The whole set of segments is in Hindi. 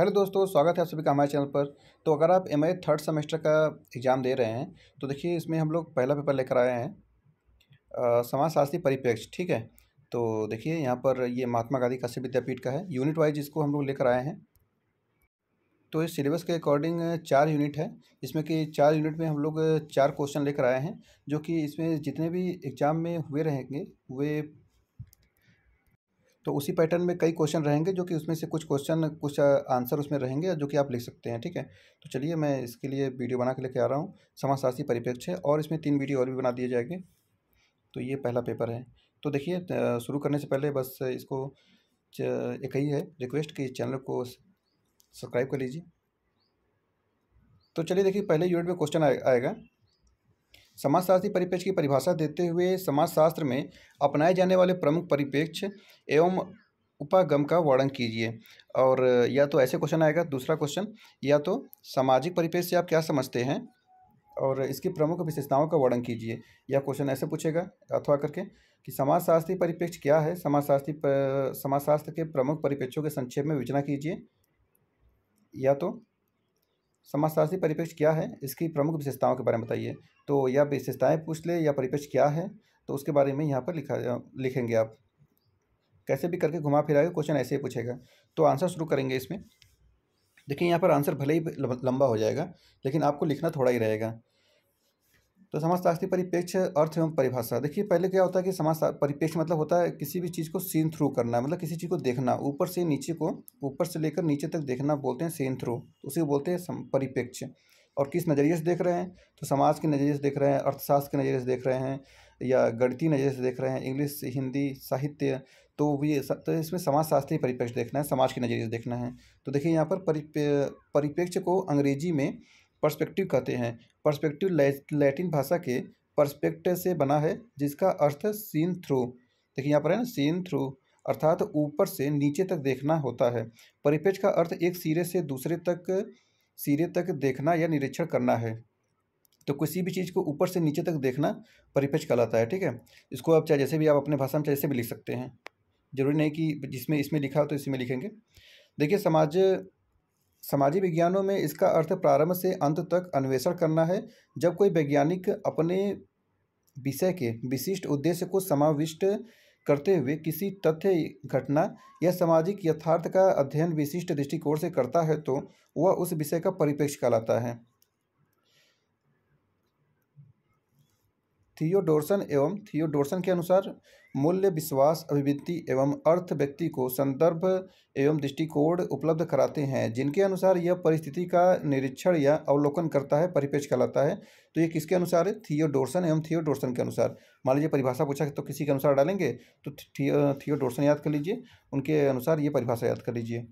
हेलो दोस्तों स्वागत है आप सभी का हमारे चैनल पर तो अगर आप एम थर्ड सेमेस्टर का एग्ज़ाम दे रहे हैं तो देखिए इसमें हम लोग पहला पेपर लेकर आए हैं समाजशास्त्री परिप्रेक्ष्य ठीक है तो देखिए यहाँ पर ये महात्मा गांधी काशी विद्यापीठ का है यूनिट वाइज इसको हम लोग लेकर आए हैं तो इस सिलेबस के अकॉर्डिंग चार यूनिट है इसमें कि चार यूनिट में हम लोग चार क्वेश्चन लेकर आए हैं जो कि इसमें जितने भी एग्ज़ाम में हुए रहेंगे वे तो उसी पैटर्न में कई क्वेश्चन रहेंगे जो कि उसमें से कुछ क्वेश्चन कुछ आंसर उसमें रहेंगे जो कि आप लिख सकते हैं ठीक है तो चलिए मैं इसके लिए वीडियो बना के लेके आ रहा हूँ समाजशास्त्री परिप्रेक्ष्य और इसमें तीन वीडियो और भी बना दिए जाएंगे तो ये पहला पेपर है तो देखिए शुरू करने से पहले बस इसको एक ही है रिक्वेस्ट कि चैनल को सब्सक्राइब कर लीजिए तो चलिए देखिए पहले यूनिट में क्वेश्चन आएगा समाजशास्त्री परिपेक्ष की परिभाषा देते हुए समाजशास्त्र में अपनाए जाने वाले प्रमुख परिपेक्ष एवं उपागम का वर्णन कीजिए और या तो ऐसे क्वेश्चन आएगा दूसरा क्वेश्चन या तो सामाजिक परिपेक्ष से आप क्या समझते हैं और इसकी प्रमुख विशेषताओं का वर्णन कीजिए या क्वेश्चन ऐसे पूछेगा अथवा करके कि समाजशास्त्री परिपेक्ष क्या है समाजशास्त्री समाजशास्त्र के प्रमुख परिपेक्षों के संक्षेप में विचना कीजिए या तो समाजशास्त्री परिपेक्ष क्या है इसकी प्रमुख विशेषताओं के बारे में बताइए तो या विशेषताएँ पूछ ले या परिप्रेक्ष्य क्या है तो उसके बारे में यहाँ पर लिखा लिखेंगे आप कैसे भी करके घुमा फिराएगा क्वेश्चन ऐसे ही पूछेगा तो आंसर शुरू करेंगे इसमें देखिए यहाँ पर आंसर भले ही लंबा हो जाएगा लेकिन आपको लिखना थोड़ा ही रहेगा तो समाजशास्त्री परिपेक्ष अर्थ एवं परिभाषा देखिए पहले क्या होता है कि समाज परिपेक्ष मतलब होता है किसी भी चीज़ को सीन थ्रू करना मतलब किसी चीज़ को देखना ऊपर से नीचे को ऊपर से लेकर नीचे तक देखना बोलते हैं सीन थ्रू तो उसे बोलते हैं परिपेक्ष और किस नज़रिए से देख रहे हैं तो समाज के नज़रिए से देख रहे हैं अर्थशास्त्र के नज़रिए से देख रहे हैं या गणितीय नज़रिए से देख रहे हैं इंग्लिश हिंदी साहित्य तो ये तो इसमें समाजशास्त्रीय परिपेक्ष देखना है समाज के नज़रिए से देखना है तो देखिए यहाँ पर परिपेक्ष को अंग्रेजी में पर्सपेक्टिव कहते हैं पर्सपेक्टिव लैटिन भाषा के परस्पेक्ट से बना है जिसका अर्थ सीन थ्रू देखिए यहाँ पर है ना सीन थ्रू अर्थात ऊपर से नीचे तक देखना होता है परिपेक्ष का अर्थ एक सिरे से दूसरे तक सिरे तक देखना या निरीक्षण करना है तो किसी भी चीज़ को ऊपर से नीचे तक देखना परिपेक्ष कहलाता है ठीक है इसको आप चाहे जैसे भी आप अपने भाषा में चाहे जैसे भी लिख सकते हैं जरूरी नहीं कि जिसमें इसमें लिखा हो तो इसी में लिखेंगे देखिए समाज सामाजिक विज्ञानों में इसका अर्थ प्रारंभ से अंत तक अन्वेषण करना है जब कोई वैज्ञानिक अपने विषय के विशिष्ट उद्देश्य को समाविष्ट करते हुए किसी तथ्य घटना या सामाजिक यथार्थ का अध्ययन विशिष्ट दृष्टिकोण से करता है तो वह उस विषय का परिप्रेक्ष्य कहलाता है थियोडोरसन एवं थियोडोरसन के अनुसार मूल्य विश्वास अभिव्यक्ति एवं अर्थ व्यक्ति को संदर्भ एवं दृष्टिकोण उपलब्ध कराते हैं जिनके अनुसार यह परिस्थिति का निरीक्षण या अवलोकन करता है परिपेक्ष कहलाता है तो ये किसके अनुसार है थियोडोर्सन एवं थियोडोर्सन के अनुसार मान लीजिए परिभाषा पूछा तो किसी के अनुसार डालेंगे तो थियोडोर्सन याद कर लीजिए उनके अनुसार ये परिभाषा याद कर लीजिए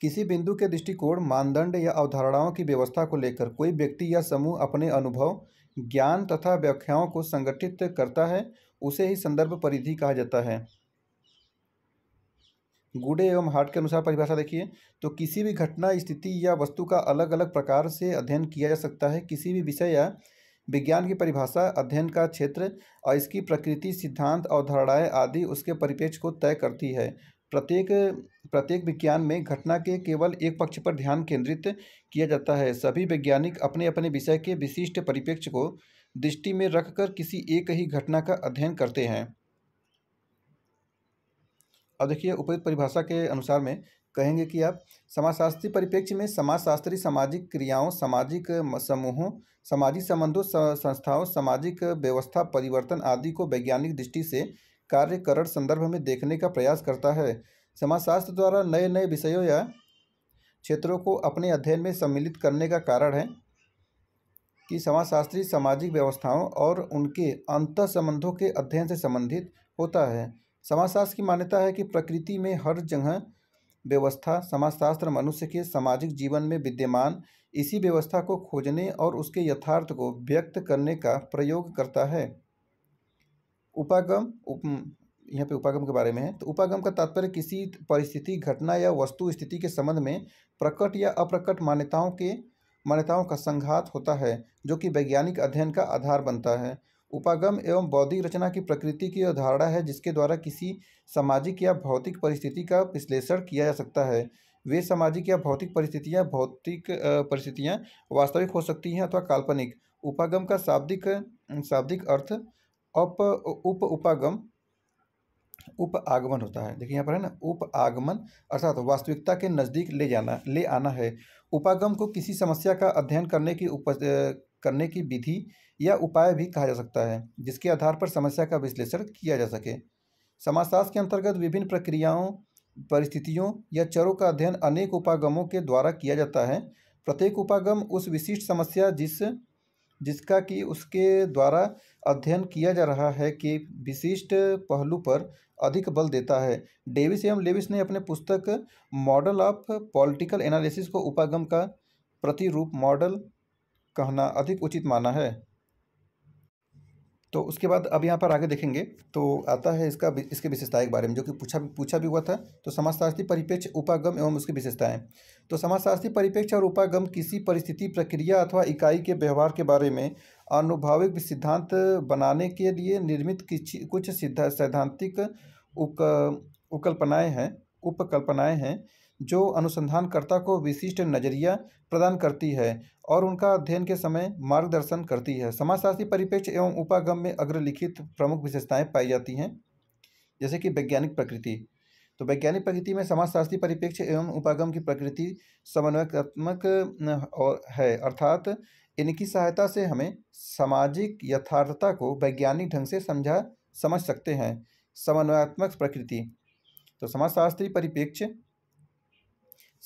किसी बिंदु के दृष्टिकोण मानदंड या अवधारणाओं की व्यवस्था को लेकर कोई व्यक्ति या समूह अपने अनुभव ज्ञान तथा व्याख्याओं को संगठित करता है उसे ही संदर्भ परिधि कहा जाता है गुडे एवं हार्ट के अनुसार परिभाषा देखिए तो किसी भी घटना स्थिति या वस्तु का अलग अलग प्रकार से अध्ययन किया जा सकता है किसी भी विषय या विज्ञान की परिभाषा अध्ययन का क्षेत्र और इसकी प्रकृति सिद्धांत अवधारणाएं आदि उसके परिपेक्ष को तय करती है प्रत्येक प्रत्येक विज्ञान में घटना के केवल एक पक्ष पर ध्यान केंद्रित किया जाता है सभी वैज्ञानिक अपने अपने विषय के विशिष्ट परिप्रेक्ष्य को दृष्टि में रखकर किसी एक ही घटना का अध्ययन करते हैं और देखिए उपयुक्त परिभाषा के अनुसार में कहेंगे कि आप समाजशास्त्री परिप्रेक्ष्य में समाजशास्त्री सामाजिक क्रियाओं सामाजिक समूहों सामाजिक संबंधों संस्थाओं सामाजिक व्यवस्था परिवर्तन आदि को वैज्ञानिक दृष्टि से कार्य करण संदर्भ में देखने का प्रयास करता है समाजशास्त्र द्वारा नए नए विषयों या क्षेत्रों को अपने अध्ययन में सम्मिलित करने का कारण है कि समाजशास्त्री सामाजिक व्यवस्थाओं और उनके अंत संबंधों के अध्ययन से संबंधित होता है समाजशास्त्र की मान्यता है कि प्रकृति में हर जगह व्यवस्था समाजशास्त्र मनुष्य के सामाजिक जीवन में विद्यमान इसी व्यवस्था को खोजने और उसके यथार्थ को व्यक्त करने का प्रयोग करता है उपागम उप यहाँ पे उपागम के बारे में है तो उपागम का तात्पर्य किसी परिस्थिति घटना या वस्तु स्थिति के संबंध में प्रकट या अप्रकट मान्यताओं के मान्यताओं का संघात होता है जो कि वैज्ञानिक अध्ययन का आधार बनता है उपागम एवं बौद्धिक रचना की प्रकृति की अवधारणा है जिसके द्वारा किसी सामाजिक या भौतिक परिस्थिति का विश्लेषण किया जा सकता है वे सामाजिक या भौतिक परिस्थितियाँ भौतिक परिस्थितियाँ वास्तविक हो सकती हैं अथवा काल्पनिक उपागम का शाब्दिक शाब्दिक अर्थ अप उप उपागम उप आगमन होता है देखिए यहाँ पर है ना उप आगमन अर्थात वास्तविकता के नज़दीक ले जाना ले आना है उपागम को किसी समस्या का अध्ययन करने की उप करने की विधि या उपाय भी कहा जा सकता है जिसके आधार पर समस्या का विश्लेषण किया जा सके समाजशास्त्र के अंतर्गत विभिन्न प्रक्रियाओं परिस्थितियों या चरों का अध्ययन अनेक उपागमों के द्वारा किया जाता है प्रत्येक उपागम उस विशिष्ट समस्या जिस जिसका कि उसके द्वारा अध्ययन किया जा रहा है कि विशिष्ट पहलू पर अधिक बल देता है डेविस एम लेविस ने अपने पुस्तक मॉडल ऑफ पॉलिटिकल एनालिसिस को उपागम का प्रतिरूप मॉडल कहना अधिक उचित माना है तो उसके बाद अब यहाँ पर आगे देखेंगे तो आता है इसका इसके विशेषता के बारे में जो कि पूछा पूछा भी हुआ था तो समाजशास्त्री परिपेक्ष उपागम एवं उसकी विशेषताएं तो समाजशास्त्री परिपेक्ष और उपागम किसी परिस्थिति प्रक्रिया अथवा इकाई के व्यवहार के बारे में अनुभाविक सिद्धांत बनाने के लिए निर्मित कुछ सिद्धा सैद्धांतिक उक उकल्पनाएँ हैं उपकल्पनाएँ हैं जो अनुसंधानकर्ता को विशिष्ट नजरिया प्रदान करती है और उनका अध्ययन के समय मार्गदर्शन करती है समाजशास्त्री परिप्रेक्ष्य एवं उपागम में अग्रलिखित प्रमुख विशेषताएं पाई जाती हैं जैसे कि वैज्ञानिक प्रकृति तो वैज्ञानिक प्रकृति में समाजशास्त्री परिप्रेक्ष्य एवं उपागम की प्रकृति समन्वयात्मक और है अर्थात इनकी सहायता से हमें सामाजिक यथार्थता को वैज्ञानिक ढंग से समझा समझ सकते हैं समन्वयात्मक प्रकृति तो समाजशास्त्री परिप्रेक्ष्य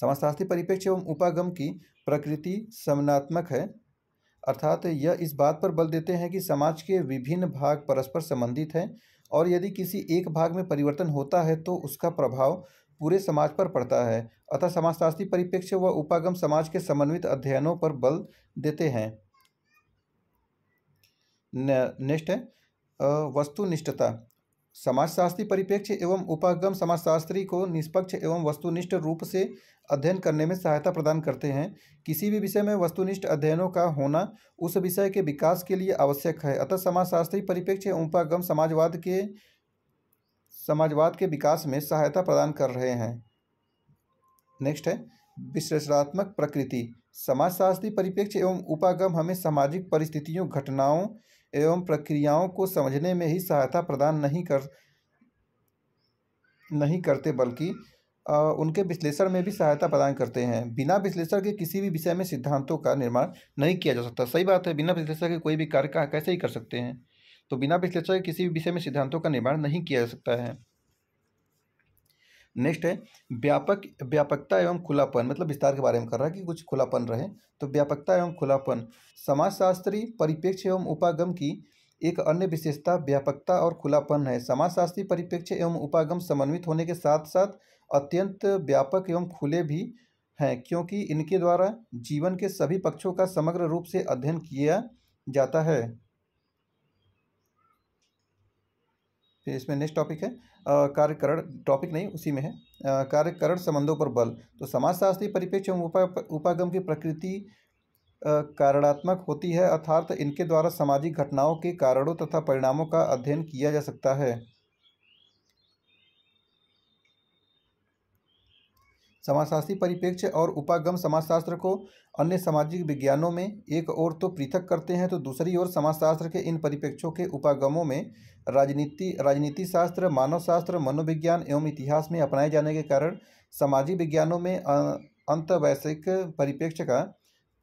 समाजशास्त्री परिपेक्ष एवं उपागम की प्रकृति समनात्मक है अर्थात यह इस बात पर बल देते हैं कि समाज के विभिन्न भाग परस्पर संबंधित हैं और यदि किसी एक भाग में परिवर्तन होता है तो उसका प्रभाव पूरे समाज पर पड़ता है अतः समाजशास्त्री परिप्रेक्ष्य व उपागम समाज के समन्वित अध्ययनों पर बल देते हैं नेक्स्ट है वस्तुनिष्ठता समाजशास्त्री परिप्रेक्ष्य एवं उपागम समाजशास्त्री को निष्पक्ष एवं वस्तुनिष्ठ रूप से अध्ययन करने में सहायता प्रदान करते हैं किसी भी विषय में वस्तुनिष्ठ अध्ययनों का होना उस विषय के विकास के लिए आवश्यक है अतः समाजशास्त्री परिप्रेक्ष्य उपागम समाजवाद के समाजवाद के विकास में सहायता प्रदान कर रहे हैं नेक्स्ट है विश्लेषणात्मक प्रकृति समाजशास्त्री परिप्रेक्ष्य एवं उपागम हमें सामाजिक परिस्थितियों घटनाओं एवं प्रक्रियाओं को समझने में ही सहायता प्रदान नहीं कर नहीं करते बल्कि उनके विश्लेषण में भी सहायता प्रदान करते हैं बिना विश्लेषण के किसी भी विषय में सिद्धांतों का निर्माण नहीं किया जा सकता सही बात है बिना विश्लेषण के कोई भी कार्य का कैसे ही कर सकते हैं तो बिना विश्लेषण के किसी भी विषय में सिद्धांतों का निर्माण नहीं किया जा सकता है नेक्स्ट है व्यापक व्यापकता एवं खुलापन मतलब विस्तार के बारे में कर रहा है कि कुछ खुलापन रहे तो व्यापकता एवं खुलापन समाजशास्त्री परिप्रेक्ष्य एवं उपागम की एक अन्य विशेषता व्यापकता और खुलापन है समाजशास्त्री परिप्रेक्ष्य एवं उपागम समन्वित होने के साथ साथ अत्यंत व्यापक एवं खुले भी हैं क्योंकि इनके द्वारा जीवन के सभी पक्षों का समग्र रूप से अध्ययन किया जाता है फिर इसमें नेक्स्ट टॉपिक है कार्यकरण टॉपिक नहीं उसी में है कार्यकरण संबंधों पर बल तो समाजशास्त्री परिप्रेक्ष्य एवं उपा उपागम की प्रकृति कारणात्मक होती है अर्थात इनके द्वारा सामाजिक घटनाओं के कारणों तथा परिणामों का अध्ययन किया जा सकता है समाजशास्त्री परिप्रेक्ष्य और उपागम समाजशास्त्र को अन्य सामाजिक विज्ञानों में एक ओर तो पृथक करते हैं तो दूसरी ओर समाजशास्त्र के इन परिप्रेक्ष्यों के उपागमों में राजनीति राजनीति शास्त्र मानव शास्त्र मनोविज्ञान एवं इतिहास में अपनाए जाने के कारण सामाजिक विज्ञानों में अंतवैश्विक परिप्रेक्ष्य का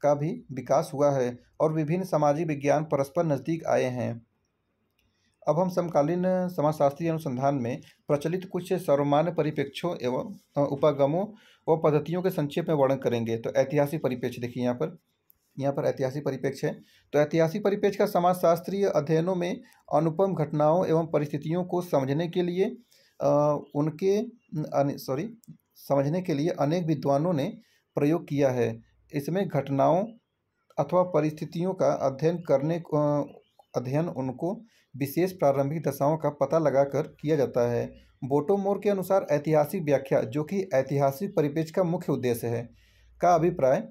का भी विकास हुआ है और विभिन्न सामाजिक विज्ञान परस्पर नज़दीक आए हैं अब हम समकालीन समाजशास्त्रीय अनुसंधान में प्रचलित कुछ सर्वमान्य परिप्रेक्ष्यों एवं उपागमों व पद्धतियों के संक्षेप में वर्णन करेंगे तो ऐतिहासिक परिप्रेक्ष्य देखिए यहाँ पर यहाँ पर ऐतिहासिक परिप्रेक्ष्य है तो ऐतिहासिक परिपेक्ष का समाजशास्त्रीय अध्ययनों में अनुपम घटनाओं एवं परिस्थितियों को समझने के लिए आ, उनके सॉरी समझने के लिए अनेक विद्वानों ने प्रयोग किया है इसमें घटनाओं अथवा परिस्थितियों का अध्ययन करने अध्ययन उनको विशेष प्रारंभिक दशाओं का पता लगाकर किया जाता है बोटोमोर के अनुसार ऐतिहासिक व्याख्या जो कि ऐतिहासिक परिपेक्ष का मुख्य उद्देश्य है का अभिप्राय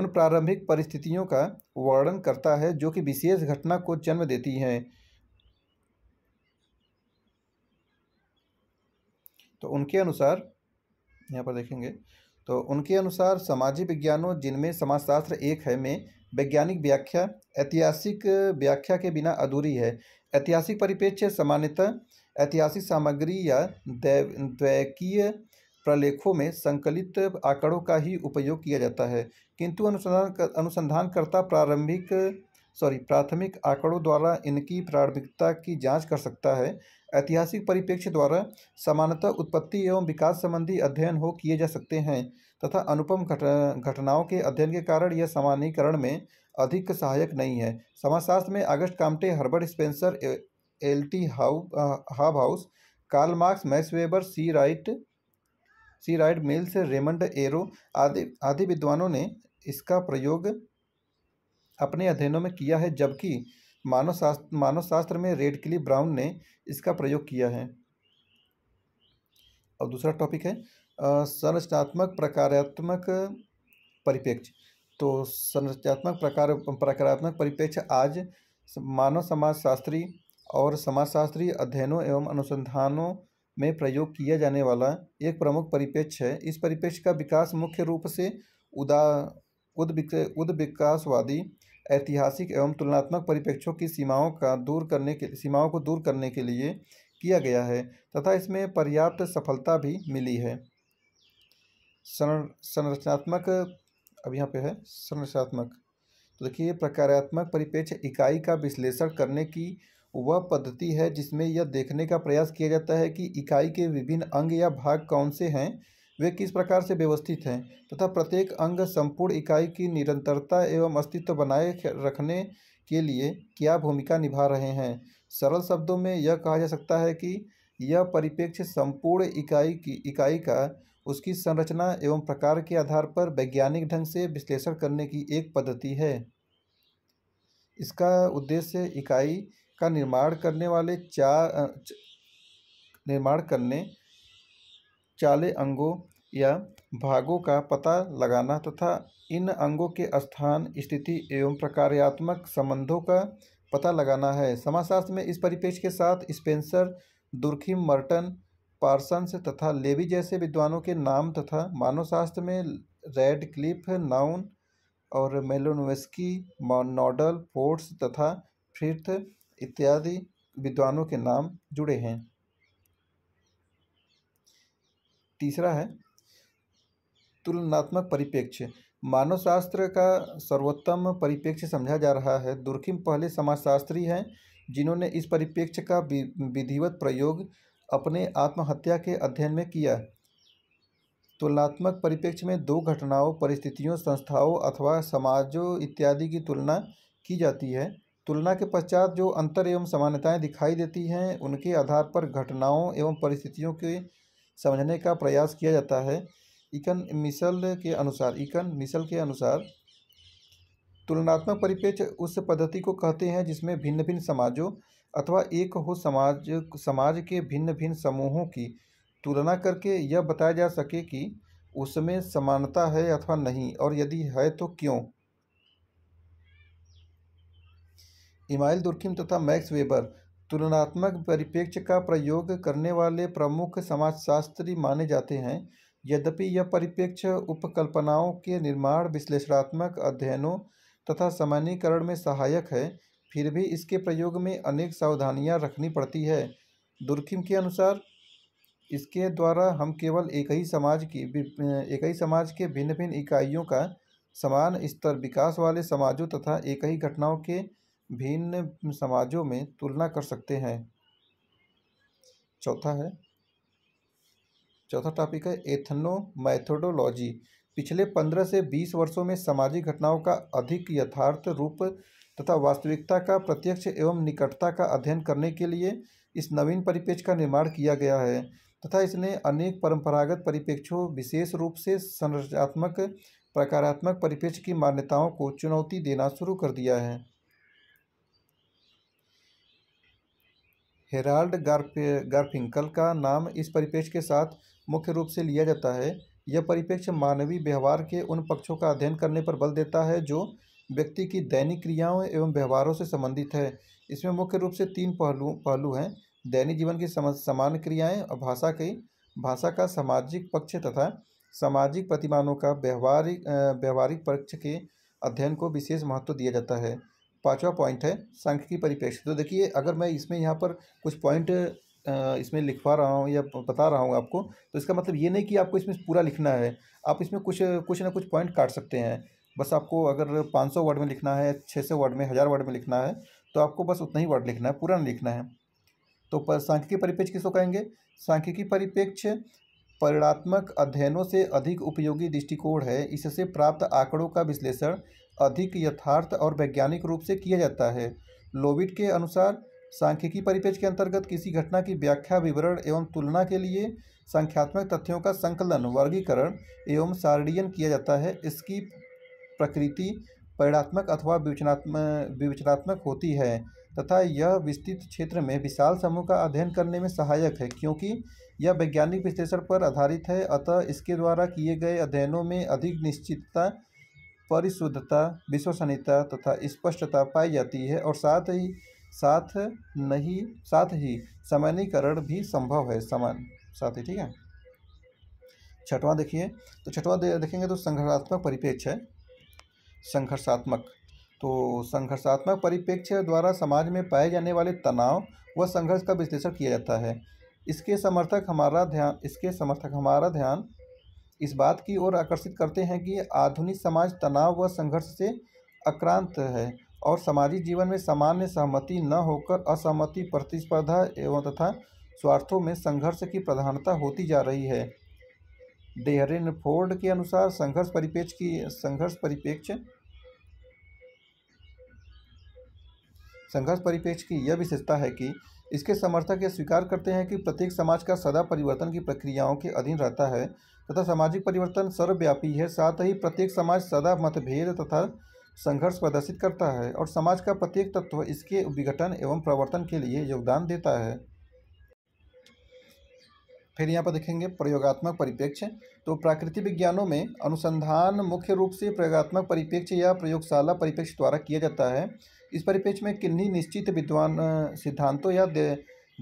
उन प्रारंभिक परिस्थितियों का वर्णन करता है जो कि विशेष घटना को जन्म देती हैं तो उनके अनुसार यहाँ पर देखेंगे तो उनके अनुसार सामाजिक विज्ञानों जिनमें समाजशास्त्र एक है में वैज्ञानिक व्याख्या ऐतिहासिक व्याख्या के बिना अधूरी है ऐतिहासिक परिप्रेक्ष्य सामान्यतः ऐतिहासिक सामग्री या द्वैकीय प्रलेखों में संकलित आंकड़ों का ही उपयोग किया जाता है किंतु अनुसंधान अनुसंधानकर्ता प्रारंभिक सॉरी प्राथमिक आंकड़ों द्वारा इनकी प्रारंभिकता की जांच कर सकता है ऐतिहासिक परिप्रेक्ष्य द्वारा सामान्यतः उत्पत्ति एवं विकास संबंधी अध्ययन हो किए जा सकते हैं तथा अनुपम घटनाओं के अध्ययन के कारण यह सामान्यकरण में अधिक सहायक नहीं है समाजशास्त्र में Auguste Comte Herbert Spencer L T Hobhouse Karl Marx Max Weber C Wright C Wright Mills Raymond Aron आदि आदि विद्वानों ने इसका प्रयोग अपने अध्ययनों में किया है जबकि मानव शास्त्र मानव शास्त्र में रेड किली ब्राउन ने इसका प्रयोग किया है और दूसरा टॉपिक है संरचनात्मक प्रकारात्मक परिपेक्ष तो संरचनात्मक प्रकार प्रकारात्मक परिपेक्ष आज मानव समाजशास्त्री और समाजशास्त्री अध्ययनों एवं अनुसंधानों में प्रयोग किया जाने वाला एक प्रमुख परिपेक्ष है इस परिपेक्ष का विकास मुख्य रूप से उदा उद्विकासवादी ऐतिहासिक एवं तुलनात्मक परिपेक्षों की सीमाओं का दूर करने के सीमाओं को दूर करने के लिए किया गया है तथा इसमें पर्याप्त सफलता भी मिली है संरचनात्मक अब यहाँ पे है संरचनात्मक तो देखिए प्रकारात्मक परिपेक्ष इकाई का विश्लेषण करने की वह पद्धति है जिसमें यह देखने का प्रयास किया जाता है कि इकाई के विभिन्न अंग या भाग कौन से हैं वे किस प्रकार से व्यवस्थित हैं तथा प्रत्येक अंग संपूर्ण इकाई की निरंतरता एवं अस्तित्व बनाए रखने के लिए क्या भूमिका निभा रहे हैं सरल शब्दों में यह कहा जा सकता है कि यह परिप्रेक्ष्य संपूर्ण इकाई की इकाई का उसकी संरचना एवं प्रकार के आधार पर वैज्ञानिक ढंग से विश्लेषण करने की एक पद्धति है इसका उद्देश्य इकाई का निर्माण करने वाले चार निर्माण करने चाले अंगों या भागों का पता लगाना तथा इन अंगों के स्थान स्थिति एवं प्रकार्यात्मक संबंधों का पता लगाना है समाजशास्त्र में इस परिपेक्ष के साथ स्पेंसर दुर्खी मर्टन पार्सन्स तथा लेवी जैसे विद्वानों के नाम तथा मानवशास्त्र में रेड क्लिफ नाउन और मेलोनोवेस्की नॉडल फोर्ट्स तथा फ्रिथ इत्यादि विद्वानों के नाम जुड़े हैं तीसरा है तुलनात्मक परिप्रेक्ष्य मानव शास्त्र का सर्वोत्तम परिप्रेक्ष्य समझा जा रहा है दुर्खिम पहले समाजशास्त्री हैं जिन्होंने इस परिप्रेक्ष्य का विधिवत प्रयोग अपने आत्महत्या के अध्ययन में किया तुलनात्मक परिप्रेक्ष्य में दो घटनाओं परिस्थितियों संस्थाओं अथवा समाजों इत्यादि की तुलना की जाती है तुलना के पश्चात जो अंतर एवं समानताएं दिखाई देती हैं उनके आधार पर घटनाओं एवं परिस्थितियों के समझने का प्रयास किया जाता है इकन मिसल के अनुसार इकन मिसल के अनुसार तुलनात्मक परिप्रेक्ष्य उस पद्धति को कहते हैं जिसमें भिन्न भिन्न समाजों अथवा एक हो समाज समाज के भिन्न भिन्न समूहों की तुलना करके यह बताया जा सके कि उसमें समानता है अथवा नहीं और यदि है तो क्यों इमाइल दुर्किम तथा मैक्स वेबर तुलनात्मक परिप्रेक्ष्य का प्रयोग करने वाले प्रमुख समाजशास्त्री माने जाते हैं यद्यपि यह परिप्रेक्ष्य उपकल्पनाओं के निर्माण विश्लेषणात्मक अध्ययनों तथा सामान्यकरण में सहायक है फिर भी इसके प्रयोग में अनेक सावधानियां रखनी पड़ती है दुर्खिम के अनुसार इसके द्वारा हम केवल एक ही समाज की एक ही समाज के भिन्न भिन्न इकाइयों का समान स्तर विकास वाले समाजों तथा एक ही घटनाओं के भिन्न समाजों में तुलना कर सकते हैं चौथा है चौथा टॉपिक है एथनो मैथोडोलॉजी पिछले पंद्रह से बीस वर्षों में सामाजिक घटनाओं का अधिक यथार्थ रूप तथा वास्तविकता का प्रत्यक्ष एवं निकटता का अध्ययन करने के लिए इस नवीन परिपेक्ष का निर्माण किया गया है तथा इसने अनेक परंपरागत परिपेक्षों विशेष रूप से संरचनात्मक प्रकारात्मक परिपेक्ष की मान्यताओं को चुनौती देना शुरू कर दिया है हेराल्ड गार्फ गार्फिंकल का नाम इस परिपेक्ष के साथ मुख्य रूप से लिया जाता है यह परिपेक्ष मानवीय व्यवहार के उन पक्षों का अध्ययन करने पर बल देता है जो व्यक्ति की दैनिक क्रियाओं एवं व्यवहारों से संबंधित है इसमें मुख्य रूप से तीन पहलू पहलू हैं दैनिक जीवन की समान क्रियाएं और भाषा की भाषा का सामाजिक पक्ष तथा सामाजिक प्रतिमानों का व्यवहारिक व्यवहारिक पक्ष के अध्ययन को विशेष महत्व दिया जाता है पांचवा पॉइंट है सांख्यिकी परिप्रेक्ष्य तो देखिए अगर मैं इसमें यहाँ पर कुछ पॉइंट इसमें लिखवा रहा हूँ या बता रहा हूँ आपको तो इसका मतलब ये नहीं कि आपको इसमें पूरा लिखना है आप इसमें कुछ कुछ ना कुछ पॉइंट काट सकते हैं बस आपको अगर 500 वर्ड में लिखना है 600 वर्ड में हज़ार वर्ड में लिखना है तो आपको बस उतना ही वर्ड लिखना है पूरा नहीं लिखना है तो पर सांख्यिकी परिपेक्ष किसको कहेंगे सांख्यिकी परिपेक्ष परिणात्मक अध्ययनों से अधिक उपयोगी दृष्टिकोण है इससे प्राप्त आंकड़ों का विश्लेषण अधिक यथार्थ और वैज्ञानिक रूप से किया जाता है लोविट के अनुसार सांख्यिकी परिपेक्ष के अंतर्गत किसी घटना की व्याख्या विवरण एवं तुलना के लिए संख्यात्मक तथ्यों का संकलन वर्गीकरण एवं सारणीयन किया जाता है इसकी प्रकृति परिणात्मक अथवा विवेचनात्मक विवेचनात्मक होती है तथा यह विस्तृत क्षेत्र में विशाल समूह का अध्ययन करने में सहायक है क्योंकि यह वैज्ञानिक विश्लेषण पर आधारित है अतः इसके द्वारा किए गए अध्ययनों में अधिक निश्चितता परिशुद्धता विश्वसनीयता तथा स्पष्टता पाई जाती है और साथ ही साथ नहीं साथ ही सामान्यकरण भी संभव है समान साथ ही ठीक है छठवां देखिए तो छठवां देखेंगे तो संगठनात्मक परिपेक्ष है संघर्षात्मक तो संघर्षात्मक परिप्रेक्ष्य द्वारा समाज में पाए जाने वाले तनाव व संघर्ष का विश्लेषण किया जाता है इसके समर्थक हमारा ध्यान इसके समर्थक हमारा ध्यान इस बात की ओर आकर्षित करते हैं कि आधुनिक समाज तनाव व संघर्ष से आक्रांत है और सामाजिक जीवन में सामान्य सहमति न होकर असहमति प्रतिस्पर्धा एवं तथा स्वार्थों में संघर्ष की प्रधानता होती जा रही है डेहरिन फोर्ड के अनुसार संघर्ष परिपेक्ष की संघर्ष परिपेक्ष संघर्ष परिपेक्ष की यह विशेषता है कि इसके समर्थक यह स्वीकार करते हैं कि प्रत्येक समाज का सदा परिवर्तन की प्रक्रियाओं के अधीन रहता है तथा सामाजिक परिवर्तन सर्वव्यापी है साथ ही प्रत्येक समाज सदा मतभेद तथा संघर्ष प्रदर्शित करता है और समाज का प्रत्येक तत्व इसके विघटन एवं प्रवर्तन के लिए योगदान देता है फिर यहाँ पर देखेंगे प्रयोगात्मक परिप्रेक्ष्य तो प्राकृतिक विज्ञानों में अनुसंधान मुख्य रूप से प्रयोगात्मक परिप्रेक्ष्य या प्रयोगशाला परिप्रेक्ष्य द्वारा किया जाता है इस परिप्रेक्ष्य में किन्हीं निश्चित विद्वान सिद्धांतों या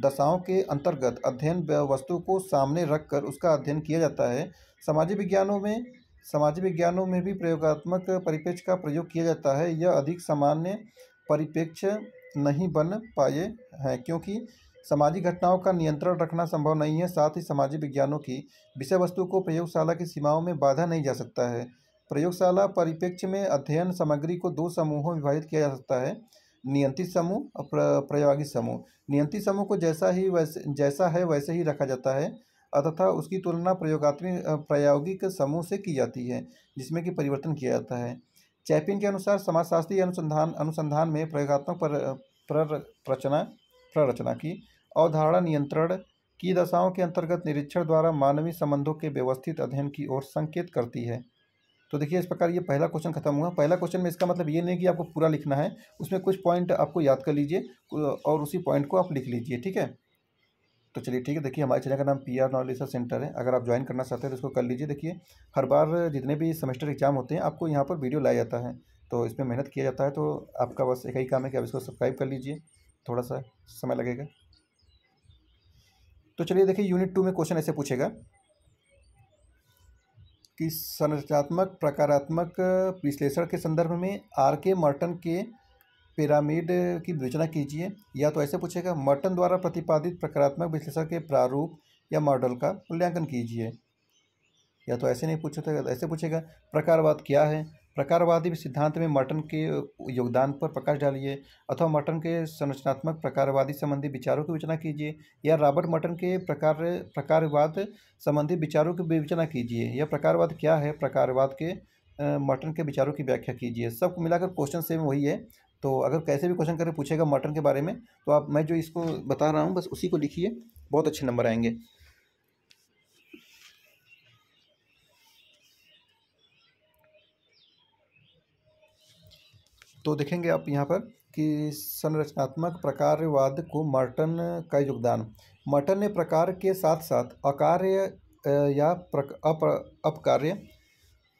दशाओं के अंतर्गत अध्ययन वस्तु को सामने रखकर उसका अध्ययन किया जाता है सामाजिक विज्ञानों में सामाजिक विज्ञानों में भी प्रयोगात्मक परिप्रेक्ष्य का प्रयोग किया जाता है यह अधिक सामान्य परिप्रेक्ष्य नहीं बन पाए हैं क्योंकि सामाजिक घटनाओं का नियंत्रण रखना संभव नहीं है साथ ही सामाजिक विज्ञानों की विषय वस्तु को प्रयोगशाला की सीमाओं में बाधा नहीं जा सकता है प्रयोगशाला परिप्रेक्ष्य में अध्ययन सामग्री को दो समूहों में विभाजित किया जा सकता है नियंत्रित समूह और प्रयोगिक समूह नियंत्रित समूह को जैसा ही वैसे जैसा है वैसे ही रखा जाता है अतथा उसकी तुलना प्रयोगात्मक प्रायोगिक समूह से की जाती है जिसमें कि परिवर्तन किया जाता है चैपिन के अनुसार समाजशास्त्रीय अनुसंधान अनुसंधान में प्रयोगात्मक पर, प्ररचना प्ररचना की अवधारणा नियंत्रण की दशाओं के अंतर्गत निरीक्षण द्वारा मानवीय संबंधों के व्यवस्थित अध्ययन की ओर संकेत करती है तो देखिए इस प्रकार ये पहला क्वेश्चन खत्म हुआ पहला क्वेश्चन में इसका मतलब ये नहीं कि आपको पूरा लिखना है उसमें कुछ पॉइंट आपको याद कर लीजिए और उसी पॉइंट को आप लिख लीजिए ठीक है तो चलिए ठीक है देखिए हमारे चैनल का नाम पी आर नॉलेज सेंटर है अगर आप ज्वाइन करना चाहते हैं तो इसको कर लीजिए देखिए हर बार जितने भी सेमेस्टर एग्जाम होते हैं आपको यहाँ पर वीडियो लाया जाता है तो इसमें मेहनत किया जाता है तो आपका बस एक ही काम है कि आप इसको सब्सक्राइब कर लीजिए थोड़ा सा समय लगेगा तो चलिए देखिए यूनिट टू में क्वेश्चन ऐसे पूछेगा कि संरचनात्मक प्रकारात्मक विश्लेषण के संदर्भ में आर के मर्टन के पिरामिड की विवेचना कीजिए या तो ऐसे पूछेगा मर्टन द्वारा प्रतिपादित प्रकारात्मक विश्लेषण के प्रारूप या मॉडल का मूल्यांकन कीजिए या तो ऐसे नहीं पूछा ऐसे पूछेगा प्रकारवाद क्या है प्रकारवादी सिद्धांत में मटन के योगदान पर प्रकाश डालिए अथवा मटन के संरचनात्मक प्रकारवादी संबंधी विचारों की विवेचना कीजिए या रॉबर्ट मटन के प्रकार प्रकारवाद संबंधी विचारों की विवेचना कीजिए या प्रकारवाद क्या है प्रकारवाद के मटन के विचारों की व्याख्या कीजिए सबको मिलाकर क्वेश्चन सेम वही है तो अगर कैसे भी क्वेश्चन करें पूछेगा मटन के बारे में तो आप मैं जो इसको बता रहा हूँ बस उसी को लिखिए बहुत अच्छे नंबर आएंगे तो देखेंगे आप यहाँ पर कि संरचनात्मक प्रकारवाद को मर्टन का योगदान मर्टन ने प्रकार के साथ साथ अकार्य या प्रक, अप, अपकार्य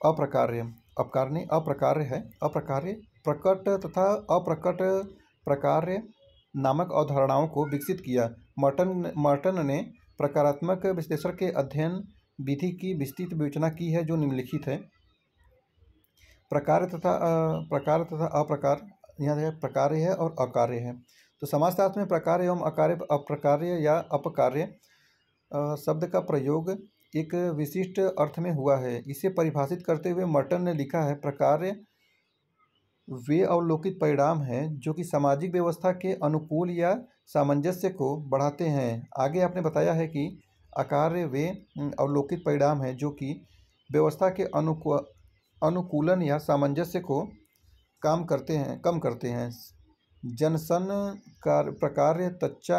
अप्रकार्य अपकार्य अप्रकार्य है अप्रकार्य प्रकट तथा अप्रकट प्रकार्य नामक अवधारणाओं को विकसित किया मर्टन मर्टन ने प्रकारात्मक विश्लेषण के अध्ययन विधि की विस्तृत विवेचना की है जो निम्नलिखित है प्रकार तथा प्रकार तथा अप्रकार यहाँ देखें प्रकार्य है और अकार्य है तो समाजशास्त्र में प्रकार एवं अकार्य अप्रकार्य या अपकार्य शब्द का प्रयोग एक विशिष्ट अर्थ में हुआ है इसे परिभाषित करते हुए मर्टन ने लिखा है प्रकार वे अवलोकित परिणाम हैं जो कि सामाजिक व्यवस्था के अनुकूल या सामंजस्य को बढ़ाते हैं आगे आपने बताया है कि अकार्य वे अवलोकित परिणाम हैं जो कि व्यवस्था के अनुकूल अनुकूलन या सामंजस्य को काम करते हैं कम करते हैं जनसन कार प्रकार्य तच्चा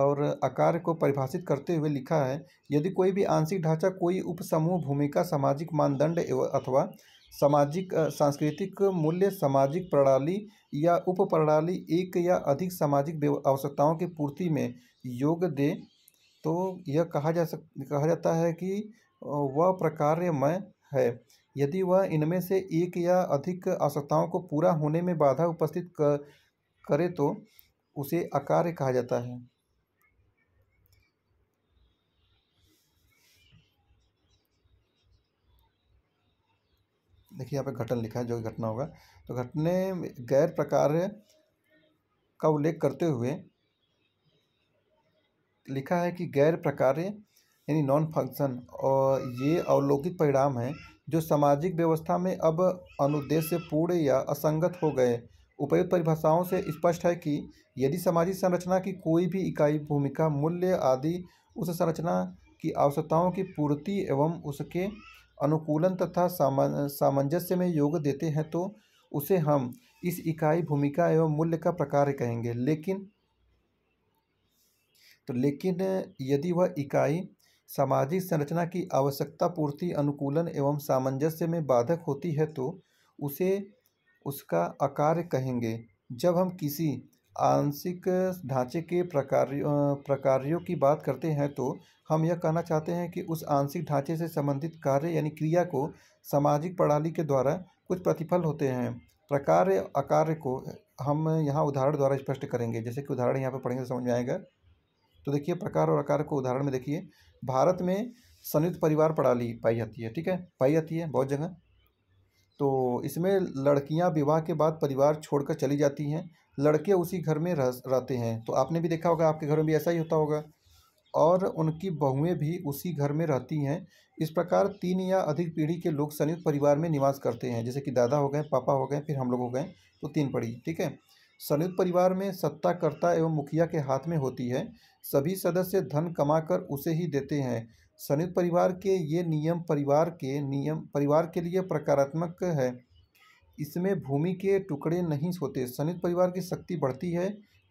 और आकार को परिभाषित करते हुए लिखा है यदि कोई भी आंशिक ढांचा कोई उपसमूह भूमिका सामाजिक मानदंड एवं अथवा सामाजिक सांस्कृतिक मूल्य सामाजिक प्रणाली या उप प्रणाली एक या अधिक सामाजिक आवश्यकताओं की पूर्ति में योग दे तो यह कहा जा सक कहा जाता है कि वह प्रकार्यमय है यदि वह इनमें से एक या अधिक आवश्यकताओं को पूरा होने में बाधा उपस्थित करे तो उसे अकार्य कहा जाता है देखिए यहाँ पे घटन लिखा है जो घटना होगा तो घटने गैर प्रकार का उल्लेख करते हुए लिखा है कि गैर प्रकार यानी नॉन फंक्शन और ये अवलोकित परिणाम है जो सामाजिक व्यवस्था में अब अनुद्देश्य पूर्ण या असंगत हो गए उपयुक्त परिभाषाओं से स्पष्ट है कि यदि सामाजिक संरचना की कोई भी इकाई भूमिका मूल्य आदि उस संरचना की आवश्यकताओं की पूर्ति एवं उसके अनुकूलन तथा सामंजस्य में योग देते हैं तो उसे हम इस इकाई भूमिका एवं मूल्य का प्रकार कहेंगे लेकिन तो लेकिन यदि वह इकाई सामाजिक संरचना की आवश्यकता पूर्ति अनुकूलन एवं सामंजस्य में बाधक होती है तो उसे उसका अकार्य कहेंगे जब हम किसी आंशिक ढांचे के प्रकार प्रकार्यों की बात करते हैं तो हम यह कहना चाहते हैं कि उस आंशिक ढांचे से संबंधित कार्य यानी क्रिया को सामाजिक प्रणाली के द्वारा कुछ प्रतिफल होते हैं प्रकार अकार्य को हम यहाँ उदाहरण द्वारा स्पष्ट करेंगे जैसे कि उदाहरण यहाँ पर पढ़ेंगे तो समझ में आएगा तो देखिए प्रकार और आकार को उदाहरण में देखिए भारत में संयुक्त परिवार प्रणाली पाई जाती है ठीक है पाई जाती है बहुत जगह तो इसमें लड़कियां विवाह के बाद परिवार छोड़कर चली जाती हैं लड़के उसी घर में रह रहते हैं तो आपने भी देखा होगा आपके घर में भी ऐसा ही होता होगा और उनकी बहुएं भी उसी घर में रहती हैं इस प्रकार तीन या अधिक पीढ़ी के लोग संयुक्त परिवार में निवास करते हैं जैसे कि दादा हो गए पापा हो गए फिर हम लोग हो गए तो तीन पीढ़ी ठीक है संयुक्त परिवार में सत्ताकर्ता एवं मुखिया के हाथ में होती है सभी सदस्य धन कमाकर उसे ही देते हैं संयुक्त परिवार के ये नियम परिवार के नियम परिवार के लिए प्रकारात्मक है इसमें भूमि के टुकड़े नहीं होते संयुक्त परिवार की शक्ति बढ़ती है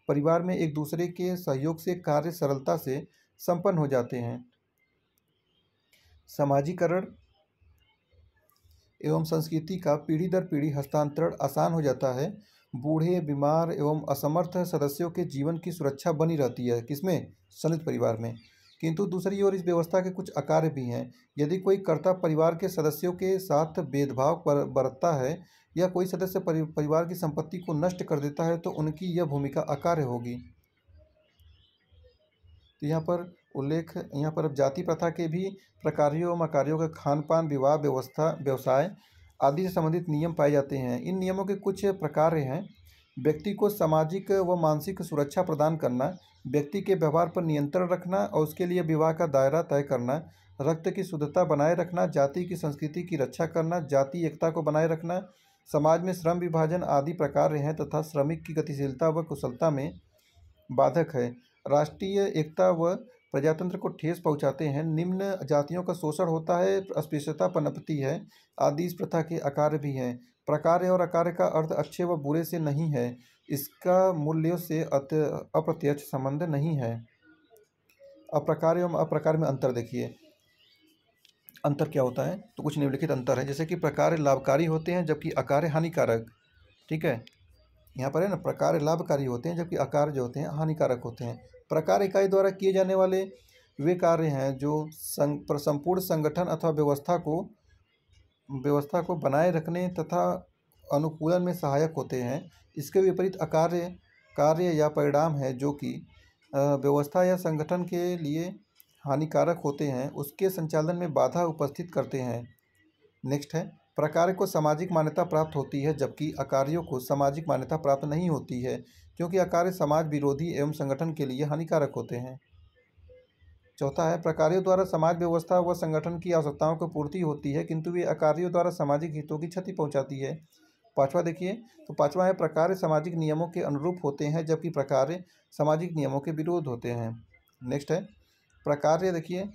परिवार में एक दूसरे के सहयोग से कार्य सरलता से संपन्न हो जाते हैं समाजीकरण एवं संस्कृति का पीढ़ी दर पीढ़ी हस्तांतरण आसान हो जाता है बूढ़े बीमार एवं असमर्थ सदस्यों के जीवन की सुरक्षा बनी रहती है किसमें संयुक्त परिवार में किंतु दूसरी ओर इस व्यवस्था के कुछ आकार भी हैं यदि कोई कर्ता परिवार के सदस्यों के साथ भेदभाव पर बरतता है या कोई सदस्य परि, परिवार की संपत्ति को नष्ट कर देता है तो उनकी यह भूमिका आकार होगी तो यहाँ पर उल्लेख यहाँ पर अब जाति प्रथा के भी प्रकारियों एवं अकार्यों का खान पान विवाह व्यवस्था व्यवसाय आदि से संबंधित नियम पाए जाते हैं इन नियमों के कुछ प्रकार हैं व्यक्ति को सामाजिक व मानसिक सुरक्षा प्रदान करना व्यक्ति के व्यवहार पर नियंत्रण रखना और उसके लिए विवाह का दायरा तय करना रक्त की शुद्धता बनाए रखना जाति की संस्कृति की रक्षा करना जाति एकता को बनाए रखना समाज में श्रम विभाजन आदि प्रकार हैं तथा श्रमिक की गतिशीलता व कुशलता में बाधक है राष्ट्रीय एकता व प्रजातंत्र को ठेस पहुंचाते हैं निम्न जातियों का शोषण होता है अस्पृश्यता पनपती है आदि इस प्रथा के आकार भी हैं प्रकार और आकार का अर्थ अच्छे व बुरे से नहीं है इसका मूल्यों से अप्रत्यक्ष संबंध नहीं है अप्रकार एवं अप्रकार में अंतर देखिए अंतर क्या होता है तो कुछ निम्नलिखित अंतर है जैसे कि प्रकार लाभकारी होते हैं जबकि आकार हानिकारक ठीक है यहाँ पर है ना प्रकार लाभकारी होते हैं जबकि आकार जो होते हैं हानिकारक होते हैं प्रकार इकाई द्वारा किए जाने वाले वे कार्य हैं जो संपूर्ण संगठन अथवा व्यवस्था को व्यवस्था को बनाए रखने तथा अनुकूलन में सहायक होते हैं इसके विपरीत अकार्य कार्य या परिणाम है जो कि व्यवस्था या संगठन के लिए हानिकारक होते हैं उसके संचालन में बाधा उपस्थित करते हैं नेक्स्ट है प्रकार को सामाजिक मान्यता प्राप्त होती है जबकि अकार्यों को सामाजिक मान्यता प्राप्त नहीं होती है क्योंकि अकार्य समाज विरोधी एवं संगठन के लिए हानिकारक होते हैं चौथा है प्रकार्यों द्वारा समाज व्यवस्था व संगठन की आवश्यकताओं को पूर्ति होती है किंतु वे अकार्यों द्वारा सामाजिक हितों की क्षति पहुंचाती है पांचवा देखिए तो पांचवा है प्रकार सामाजिक नियमों के अनुरूप होते हैं जबकि प्रकार सामाजिक नियमों के विरोध होते हैं नेक्स्ट है प्रकार्य देखिए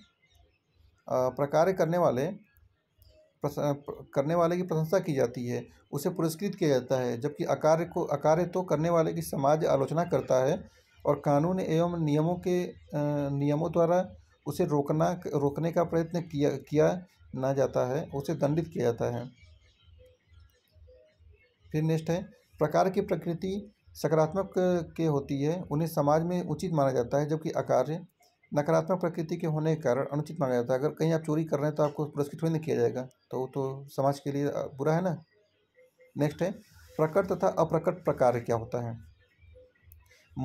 प्रकार्य करने वाले करने वाले की प्रशंसा की जाती है उसे पुरस्कृत किया जाता है जबकि अकार्य को अकार्य तो करने वाले की समाज आलोचना करता है और कानून एवं नियमों के नियमों द्वारा उसे रोकना रोकने का प्रयत्न किया किया ना जाता है उसे दंडित किया जाता है फिर नेक्स्ट है प्रकार की प्रकृति सकारात्मक के होती है उन्हें समाज में उचित माना जाता है जबकि अकार्य नकारात्मक प्रकृति के होने के कारण अनुचित माना जाता है अगर कहीं आप चोरी कर रहे हैं तो आपको पुरस्कृत नहीं किया जाएगा तो वो तो समाज के लिए बुरा है ना नेक्स्ट है प्रकट तथा अप्रकट प्रकार क्या होता है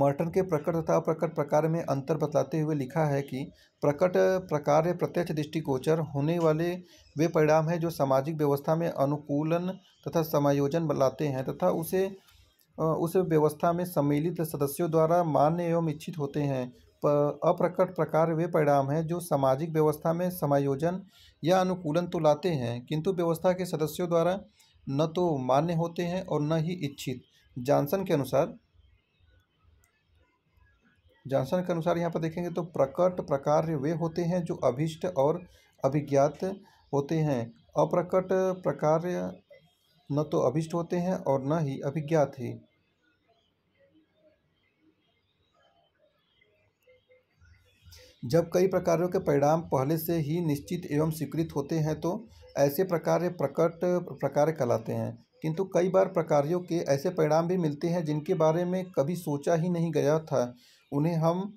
मर्टन के प्रकट तथा अप्रकट प्रकार में अंतर बताते हुए लिखा है कि प्रकट प्रकार प्रत्यक्ष दृष्टिगोचर होने वाले वे परिणाम हैं जो सामाजिक व्यवस्था में अनुकूलन तथा समायोजन बनाते हैं तथा उसे उस व्यवस्था में सम्मिलित सदस्यों द्वारा मान्य एवं इच्छित होते हैं अप्रकट प्रकार वे परिणाम हैं जो सामाजिक व्यवस्था में समायोजन या अनुकूलन तो लाते हैं किंतु व्यवस्था के सदस्यों द्वारा न तो मान्य होते हैं और न ही इच्छित जॉनसन के अनुसार जॉनसन के अनुसार यहाँ पर देखेंगे तो प्रकट प्रकार वे होते हैं जो अभिष्ट और अभिज्ञात होते हैं अप्रकट प्रकार न तो अभिष्ट होते हैं और न ही अभिज्ञात है जब कई प्रकारों के परिणाम पहले से ही निश्चित एवं स्वीकृत होते हैं तो ऐसे प्रकार प्रकट प्रकार कहलाते हैं किंतु कई बार प्रकारियों के ऐसे परिणाम भी मिलते हैं जिनके बारे में कभी सोचा ही नहीं गया था उन्हें हम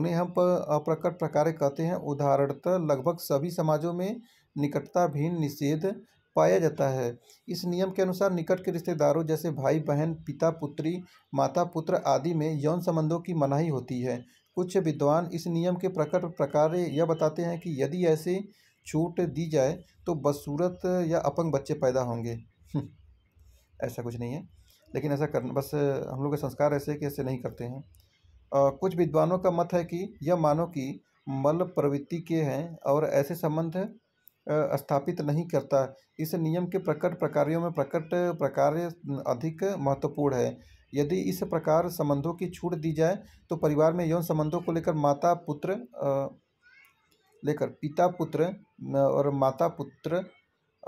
उन्हें हम अप्रकट प्रकार कहते हैं उदाहरणतः लगभग सभी समाजों में निकटता भिन्न निषेध पाया जाता है इस नियम के अनुसार निकट के रिश्तेदारों जैसे भाई बहन पिता पुत्री माता पुत्र आदि में यौन संबंधों की मनाही होती है कुछ विद्वान इस नियम के प्रकट प्रकार यह बताते हैं कि यदि ऐसे छूट दी जाए तो बदसूरत या अपंग बच्चे पैदा होंगे हम्म, ऐसा कुछ नहीं है लेकिन ऐसा करना बस हम लोग के संस्कार ऐसे कि ऐसे नहीं करते हैं आ, कुछ विद्वानों का मत है कि यह मानो कि मल प्रवृत्ति के हैं और ऐसे संबंध स्थापित नहीं करता इस नियम के प्रकट प्रकारियों में प्रकट प्रकार अधिक महत्वपूर्ण है यदि इस प्रकार संबंधों की छूट दी जाए तो परिवार में यौन संबंधों को लेकर माता पुत्र लेकर पिता पुत्र और माता पुत्र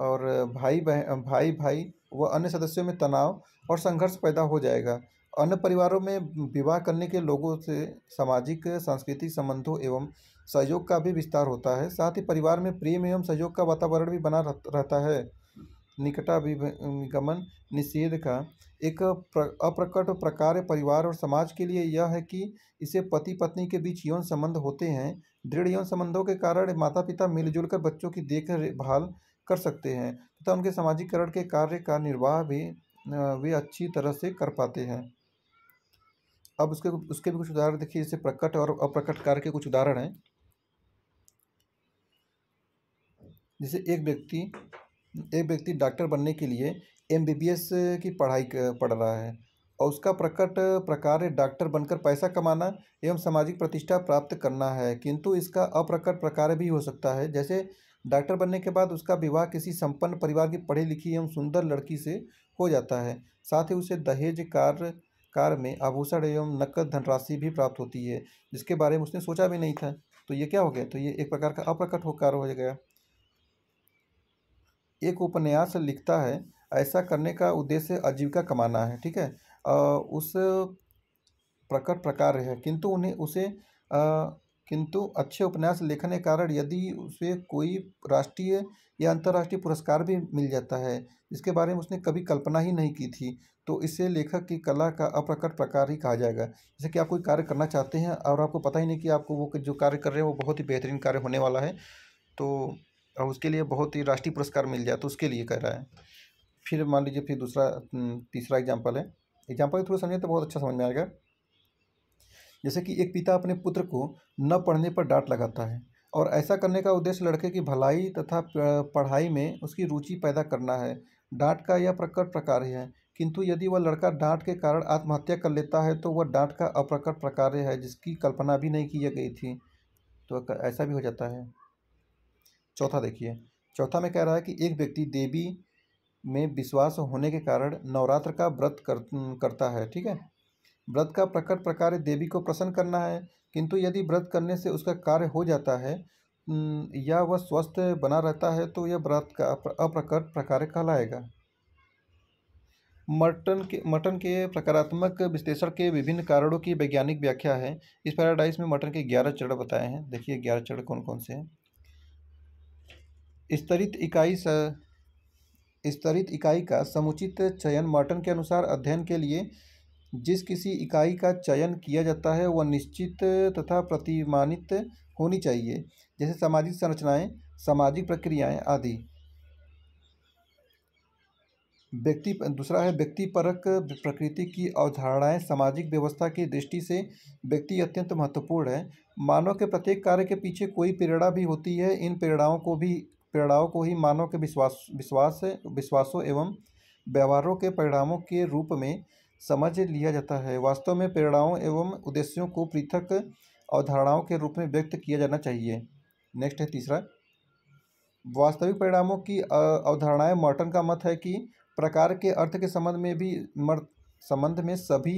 और भाई बहन भाई भाई व अन्य सदस्यों में तनाव और संघर्ष पैदा हो जाएगा अन्य परिवारों में विवाह करने के लोगों से सामाजिक सांस्कृतिक संबंधों एवं सहयोग का भी विस्तार होता है साथ ही परिवार में प्रेम एवं सहयोग का वातावरण भी बना रहता है निकटाभिगमन निषेध का एक अप्रकट प्रकार परिवार और समाज के लिए यह है कि इसे पति पत्नी के बीच यौन संबंध होते हैं दृढ़ यौन संबंधों के कारण माता पिता मिलजुल कर बच्चों की देखभाल कर सकते हैं तथा उनके सामाजिकरण के कार्य का निर्वाह भी वे अच्छी तरह से कर पाते हैं अब उसके उसके भी कुछ उदाहरण देखिए जैसे प्रकट और अप्रकट कार्य के कुछ उदाहरण हैं जैसे एक व्यक्ति एक व्यक्ति डॉक्टर बनने के लिए एम की पढ़ाई पढ़ रहा है और उसका प्रकट प्रकार डॉक्टर बनकर पैसा कमाना एवं सामाजिक प्रतिष्ठा प्राप्त करना है किंतु इसका अप्रकट प्रकार भी हो सकता है जैसे डॉक्टर बनने के बाद उसका विवाह किसी संपन्न परिवार की पढ़ी लिखी एवं सुंदर लड़की से हो जाता है साथ ही उसे दहेज कार्य कार में आभूषण एवं नकद धनराशि भी प्राप्त होती है जिसके बारे में उसने सोचा भी नहीं था तो ये क्या हो गया तो ये एक प्रकार का अप्रकट हो कार्य हो गया एक उपन्यास लिखता है ऐसा करने का उद्देश्य आजीविका कमाना है ठीक है उस प्रकट प्रकार है किंतु उन्हें उसे किंतु अच्छे उपन्यास लिखने कारण यदि उसे कोई राष्ट्रीय या अंतर्राष्ट्रीय पुरस्कार भी मिल जाता है जिसके बारे में उसने कभी कल्पना ही नहीं की थी तो इसे लेखक की कला का अप्रकट प्रकार ही कहा जाएगा जैसे कि आप कोई कार्य करना चाहते हैं और आपको पता ही नहीं कि आपको वो जो कार्य कर रहे हैं वो बहुत ही बेहतरीन कार्य होने वाला है तो और उसके लिए बहुत ही राष्ट्रीय पुरस्कार मिल जाए तो उसके लिए कह रहा है फिर मान लीजिए फिर दूसरा तीसरा एग्जाम्पल है एग्जाम्पल के थ्रू समझें तो बहुत अच्छा समझ में आएगा जैसे कि एक पिता अपने पुत्र को न पढ़ने पर डांट लगाता है और ऐसा करने का उद्देश्य लड़के की भलाई तथा पढ़ाई में उसकी रुचि पैदा करना है डांट का यह प्रकट प्रकार है किंतु यदि वह लड़का डांट के कारण आत्महत्या कर लेता है तो वह डांट का अप्रकट प्रकार है जिसकी कल्पना भी नहीं की गई थी तो ऐसा भी हो जाता है चौथा देखिए चौथा में कह रहा है कि एक व्यक्ति देवी में विश्वास होने के कारण नवरात्र का व्रत कर, करता है ठीक है व्रत का प्रकट प्रकार देवी को प्रसन्न करना है किंतु यदि व्रत करने से उसका कार्य हो जाता है या वह स्वस्थ बना रहता है तो यह व्रत का अप्रकट प्रकार कहलाएगा मटन के मटन के प्रकारात्मक विश्लेषण के विभिन्न कारणों की वैज्ञानिक व्याख्या है इस पैराडाइज में मटन के ग्यारह चरण बताए हैं देखिए ग्यारह चरण कौन कौन से हैं स्तरित इकाई स स्तरित इकाई का समुचित चयन मॉर्टन के अनुसार अध्ययन के लिए जिस किसी इकाई का चयन किया जाता है वह निश्चित तथा प्रतिमानित होनी चाहिए जैसे सामाजिक संरचनाएं सामाजिक प्रक्रियाएं आदि व्यक्ति दूसरा है व्यक्तिपरक प्रकृति की अवधारणाएं सामाजिक व्यवस्था की दृष्टि से व्यक्ति अत्यंत महत्वपूर्ण है मानव के प्रत्येक कार्य के पीछे कोई प्रेरणा भी होती है इन प्रेरणाओं को भी प्रेरणाओं को ही मानव के विश्वास विश्वास विश्वासों एवं व्यवहारों के परिणामों के रूप में समझ लिया जाता है वास्तव में प्रेरणाओं एवं उद्देश्यों को पृथक अवधारणाओं के रूप में व्यक्त किया जाना चाहिए नेक्स्ट है तीसरा वास्तविक परिणामों की अवधारणाएं मॉर्टन का मत है कि प्रकार के अर्थ के संबंध में भी संबंध में सभी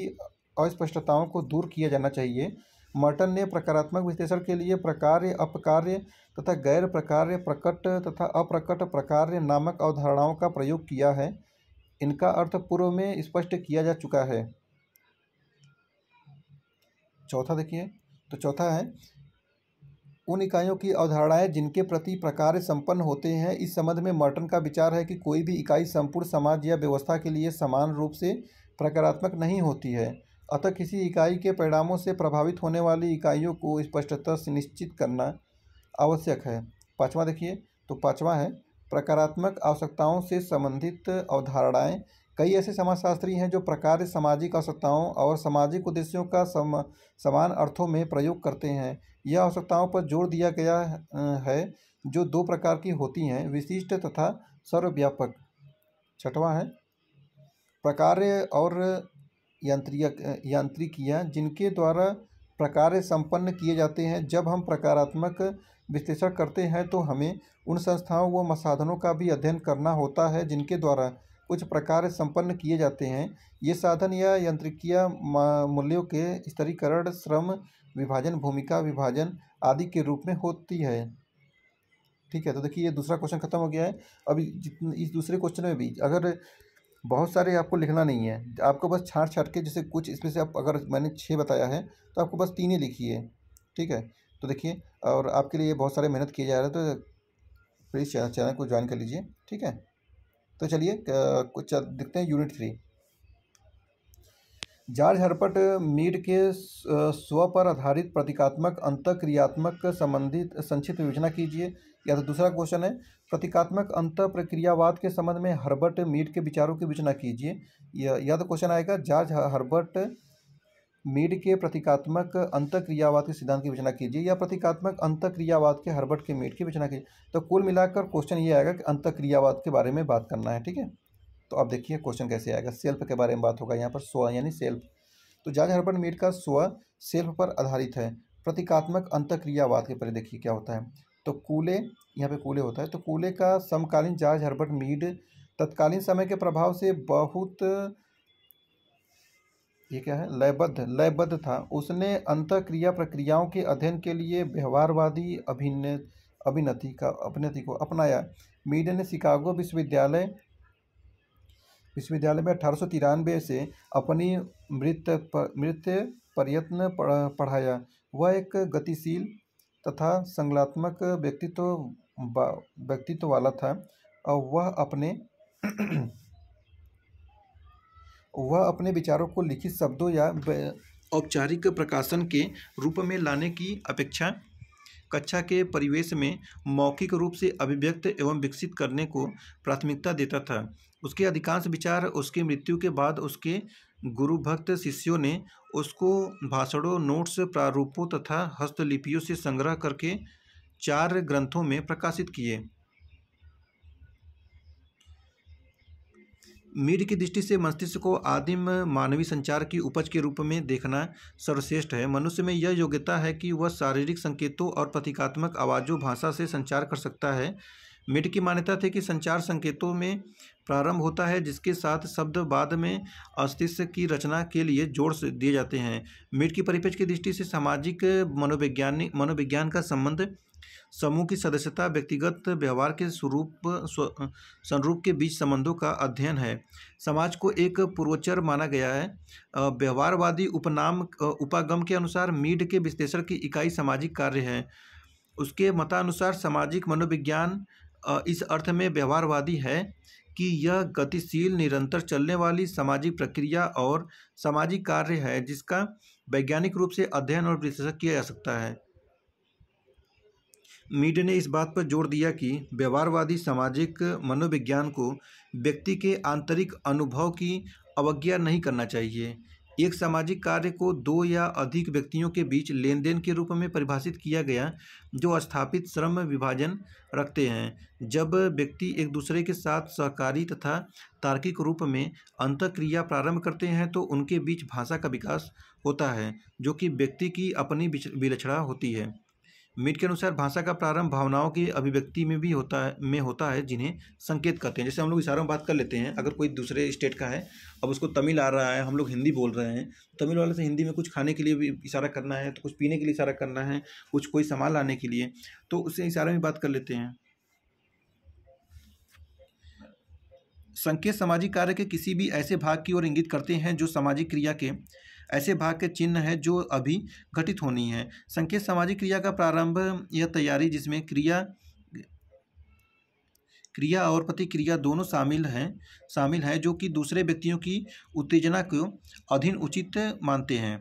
अस्पष्टताओं को दूर किया जाना चाहिए मॉर्टन ने प्रकारात्मक विश्लेषण के लिए प्रकार्य अपकार्य तथा गैर प्रकार्य प्रकट तथा अप्रकट प्रकार्य नामक अवधारणाओं का प्रयोग किया है इनका अर्थ पूर्व में स्पष्ट किया जा चुका है चौथा देखिए तो चौथा है उन इकाइयों की अवधारणाएं जिनके प्रति प्रकार संपन्न होते हैं इस संबंध में मर्टन का विचार है कि कोई भी इकाई संपूर्ण समाज या व्यवस्था के लिए समान रूप से प्रकारात्मक नहीं होती है अतः किसी इकाई के परिणामों से प्रभावित होने वाली इकाइयों को स्पष्टतः सुनिश्चित करना आवश्यक है पाँचवा देखिए तो पाँचवा है प्रकारात्मक आवश्यकताओं से संबंधित अवधारणाएं कई ऐसे समाजशास्त्री हैं जो प्रकार सामाजिक आवश्यकताओं और सामाजिक उद्देश्यों का सम समान अर्थों में प्रयोग करते हैं यह आवश्यकताओं पर जोर दिया गया है जो दो प्रकार की होती हैं विशिष्ट तथा सर्वव्यापक छठवा है प्रकार और यांत्रिक यांत्रिकियाँ जिनके द्वारा प्रकार संपन्न किए जाते हैं जब हम प्रकारात्मक विश्लेषण करते हैं तो हमें उन संस्थाओं व साधनों का भी अध्ययन करना होता है जिनके द्वारा कुछ प्रकार संपन्न किए जाते हैं ये साधन या यंत्रिकीय मूल्यों के स्तरीकरण श्रम विभाजन भूमिका विभाजन आदि के रूप में होती है ठीक है तो देखिए ये दूसरा क्वेश्चन खत्म हो गया है जितने इस दूसरे क्वेश्चन में भी अगर बहुत सारे आपको लिखना नहीं है आपको बस छाट छाट के जैसे कुछ इसमें से आप अगर मैंने छः बताया है तो आपको बस तीन ही लिखिए ठीक है तो देखिए और आपके लिए बहुत सारे मेहनत किए जा रहे हैं तो प्लीज़ चैनल चैनल को ज्वाइन कर लीजिए ठीक है तो चलिए कुछ देखते हैं unit three George Herbert Mead के स्व पर आधारित प्रतीकात्मक अंतक्रियात्मक संबंधित संक्षिप्त योजना कीजिए या तो दूसरा क्वेश्चन है प्रतीकात्मक अंत प्रक्रियावाद के संबंध में हर्बर्ट मीड के विचारों की विचना कीजिए यह तो क्वेश्चन आएगा जॉर्ज हर्बर्ट मीड के प्रतीकात्मक अंत क्रियावाद के सिद्धांत की विचना कीजिए या प्रतीकात्मक क्रियावाद के हर्बर्ट के मीड की विचना कीजिए तो कुल मिलाकर क्वेश्चन ये आएगा कि अंत क्रियावाद के बारे में बात करना है ठीक है तो आप देखिए क्वेश्चन कैसे आएगा सेल्फ के बारे में बात होगा यहाँ पर स्व यानी सेल्फ तो जॉर्ज हर्बर्ट मीड का स्व सेल्फ पर आधारित है प्रतीकात्मक अंत क्रियावाद के पर देखिए क्या होता है तो कूले यहाँ पे कूले होता है तो कूले का समकालीन जॉर्ज हर्बर्ट मीड तत्कालीन समय के प्रभाव से बहुत ये क्या है लयबद्ध लयबद्ध था उसने अंतक्रिया प्रक्रियाओं के अध्ययन के लिए व्यवहारवादी अभिन अभिनति का अभिनति को अपनाया मीड ने शिकागो विश्वविद्यालय विश्वविद्यालय में अठारह से अपनी मृत पर, मृत प्रयत्न पढ़ाया वह एक गतिशील तथा संगलात्मक व्यक्तित्व व्यक्तित्व वाला था और वह अपने वह अपने विचारों को लिखित शब्दों या औपचारिक प्रकाशन के रूप में लाने की अपेक्षा कक्षा के परिवेश में मौखिक रूप से अभिव्यक्त एवं विकसित करने को प्राथमिकता देता था उसके अधिकांश विचार उसकी मृत्यु के बाद उसके गुरु भक्त शिष्यों ने उसको भाषणों नोट्स प्रारूपों तथा हस्तलिपियों से संग्रह करके चार ग्रंथों में प्रकाशित किए मीर की दृष्टि से मस्तिष्क को आदिम मानवीय संचार की उपज के रूप में देखना सर्वश्रेष्ठ है मनुष्य में यह योग्यता है कि वह शारीरिक संकेतों और प्रतीकात्मक आवाज़ों भाषा से संचार कर सकता है मिड की मान्यता थी कि संचार संकेतों में प्रारंभ होता है जिसके साथ शब्द बाद में अस्तित्व की रचना के लिए जोड़ दिए जाते हैं मिड की परिपेक्ष की दृष्टि से सामाजिक मनोवैज्ञानिक मनोविज्ञान का संबंध समूह की सदस्यता व्यक्तिगत व्यवहार के स्वरूप स्वरूप के बीच संबंधों का अध्ययन है समाज को एक पूर्वोचर माना गया है व्यवहारवादी उपनाम उपागम के अनुसार मीड के विश्लेषण की इकाई सामाजिक कार्य है उसके मतानुसार सामाजिक मनोविज्ञान इस अर्थ में व्यवहारवादी है कि यह गतिशील निरंतर चलने वाली सामाजिक प्रक्रिया और सामाजिक कार्य है जिसका वैज्ञानिक रूप से अध्ययन और विश्लेषण किया जा सकता है मीड ने इस बात पर जोर दिया कि व्यवहारवादी सामाजिक मनोविज्ञान को व्यक्ति के आंतरिक अनुभव की अवज्ञा नहीं करना चाहिए एक सामाजिक कार्य को दो या अधिक व्यक्तियों के बीच लेन देन के रूप में परिभाषित किया गया जो स्थापित श्रम विभाजन रखते हैं जब व्यक्ति एक दूसरे के साथ सहकारी तथा तार्किक रूप में अंतक्रिया प्रारंभ करते हैं तो उनके बीच भाषा का विकास होता है जो कि व्यक्ति की अपनी विलक्षणा होती है मीट के अनुसार भाषा का प्रारंभ भावनाओं की अभिव्यक्ति में भी होता है में होता है जिन्हें संकेत कहते हैं जैसे हम लोग इशारों में बात कर लेते हैं अगर कोई दूसरे स्टेट का है अब उसको तमिल आ रहा है हम लोग हिंदी बोल रहे हैं तो तमिल वाले से हिंदी में कुछ खाने के लिए भी इशारा करना है तो कुछ पीने के लिए इशारा करना है कुछ कोई सामान लाने के लिए तो उससे इशारे में बात कर लेते हैं संकेत सामाजिक कार्य के किसी भी ऐसे भाग की ओर इंगित करते हैं जो सामाजिक क्रिया के ऐसे भाग के चिन्ह हैं जो अभी घटित होनी है संकेत सामाजिक क्रिया का प्रारंभ यह तैयारी जिसमें क्रिया क्रिया और प्रतिक्रिया दोनों शामिल हैं शामिल हैं जो कि दूसरे व्यक्तियों की उत्तेजना को अधीन उचित मानते हैं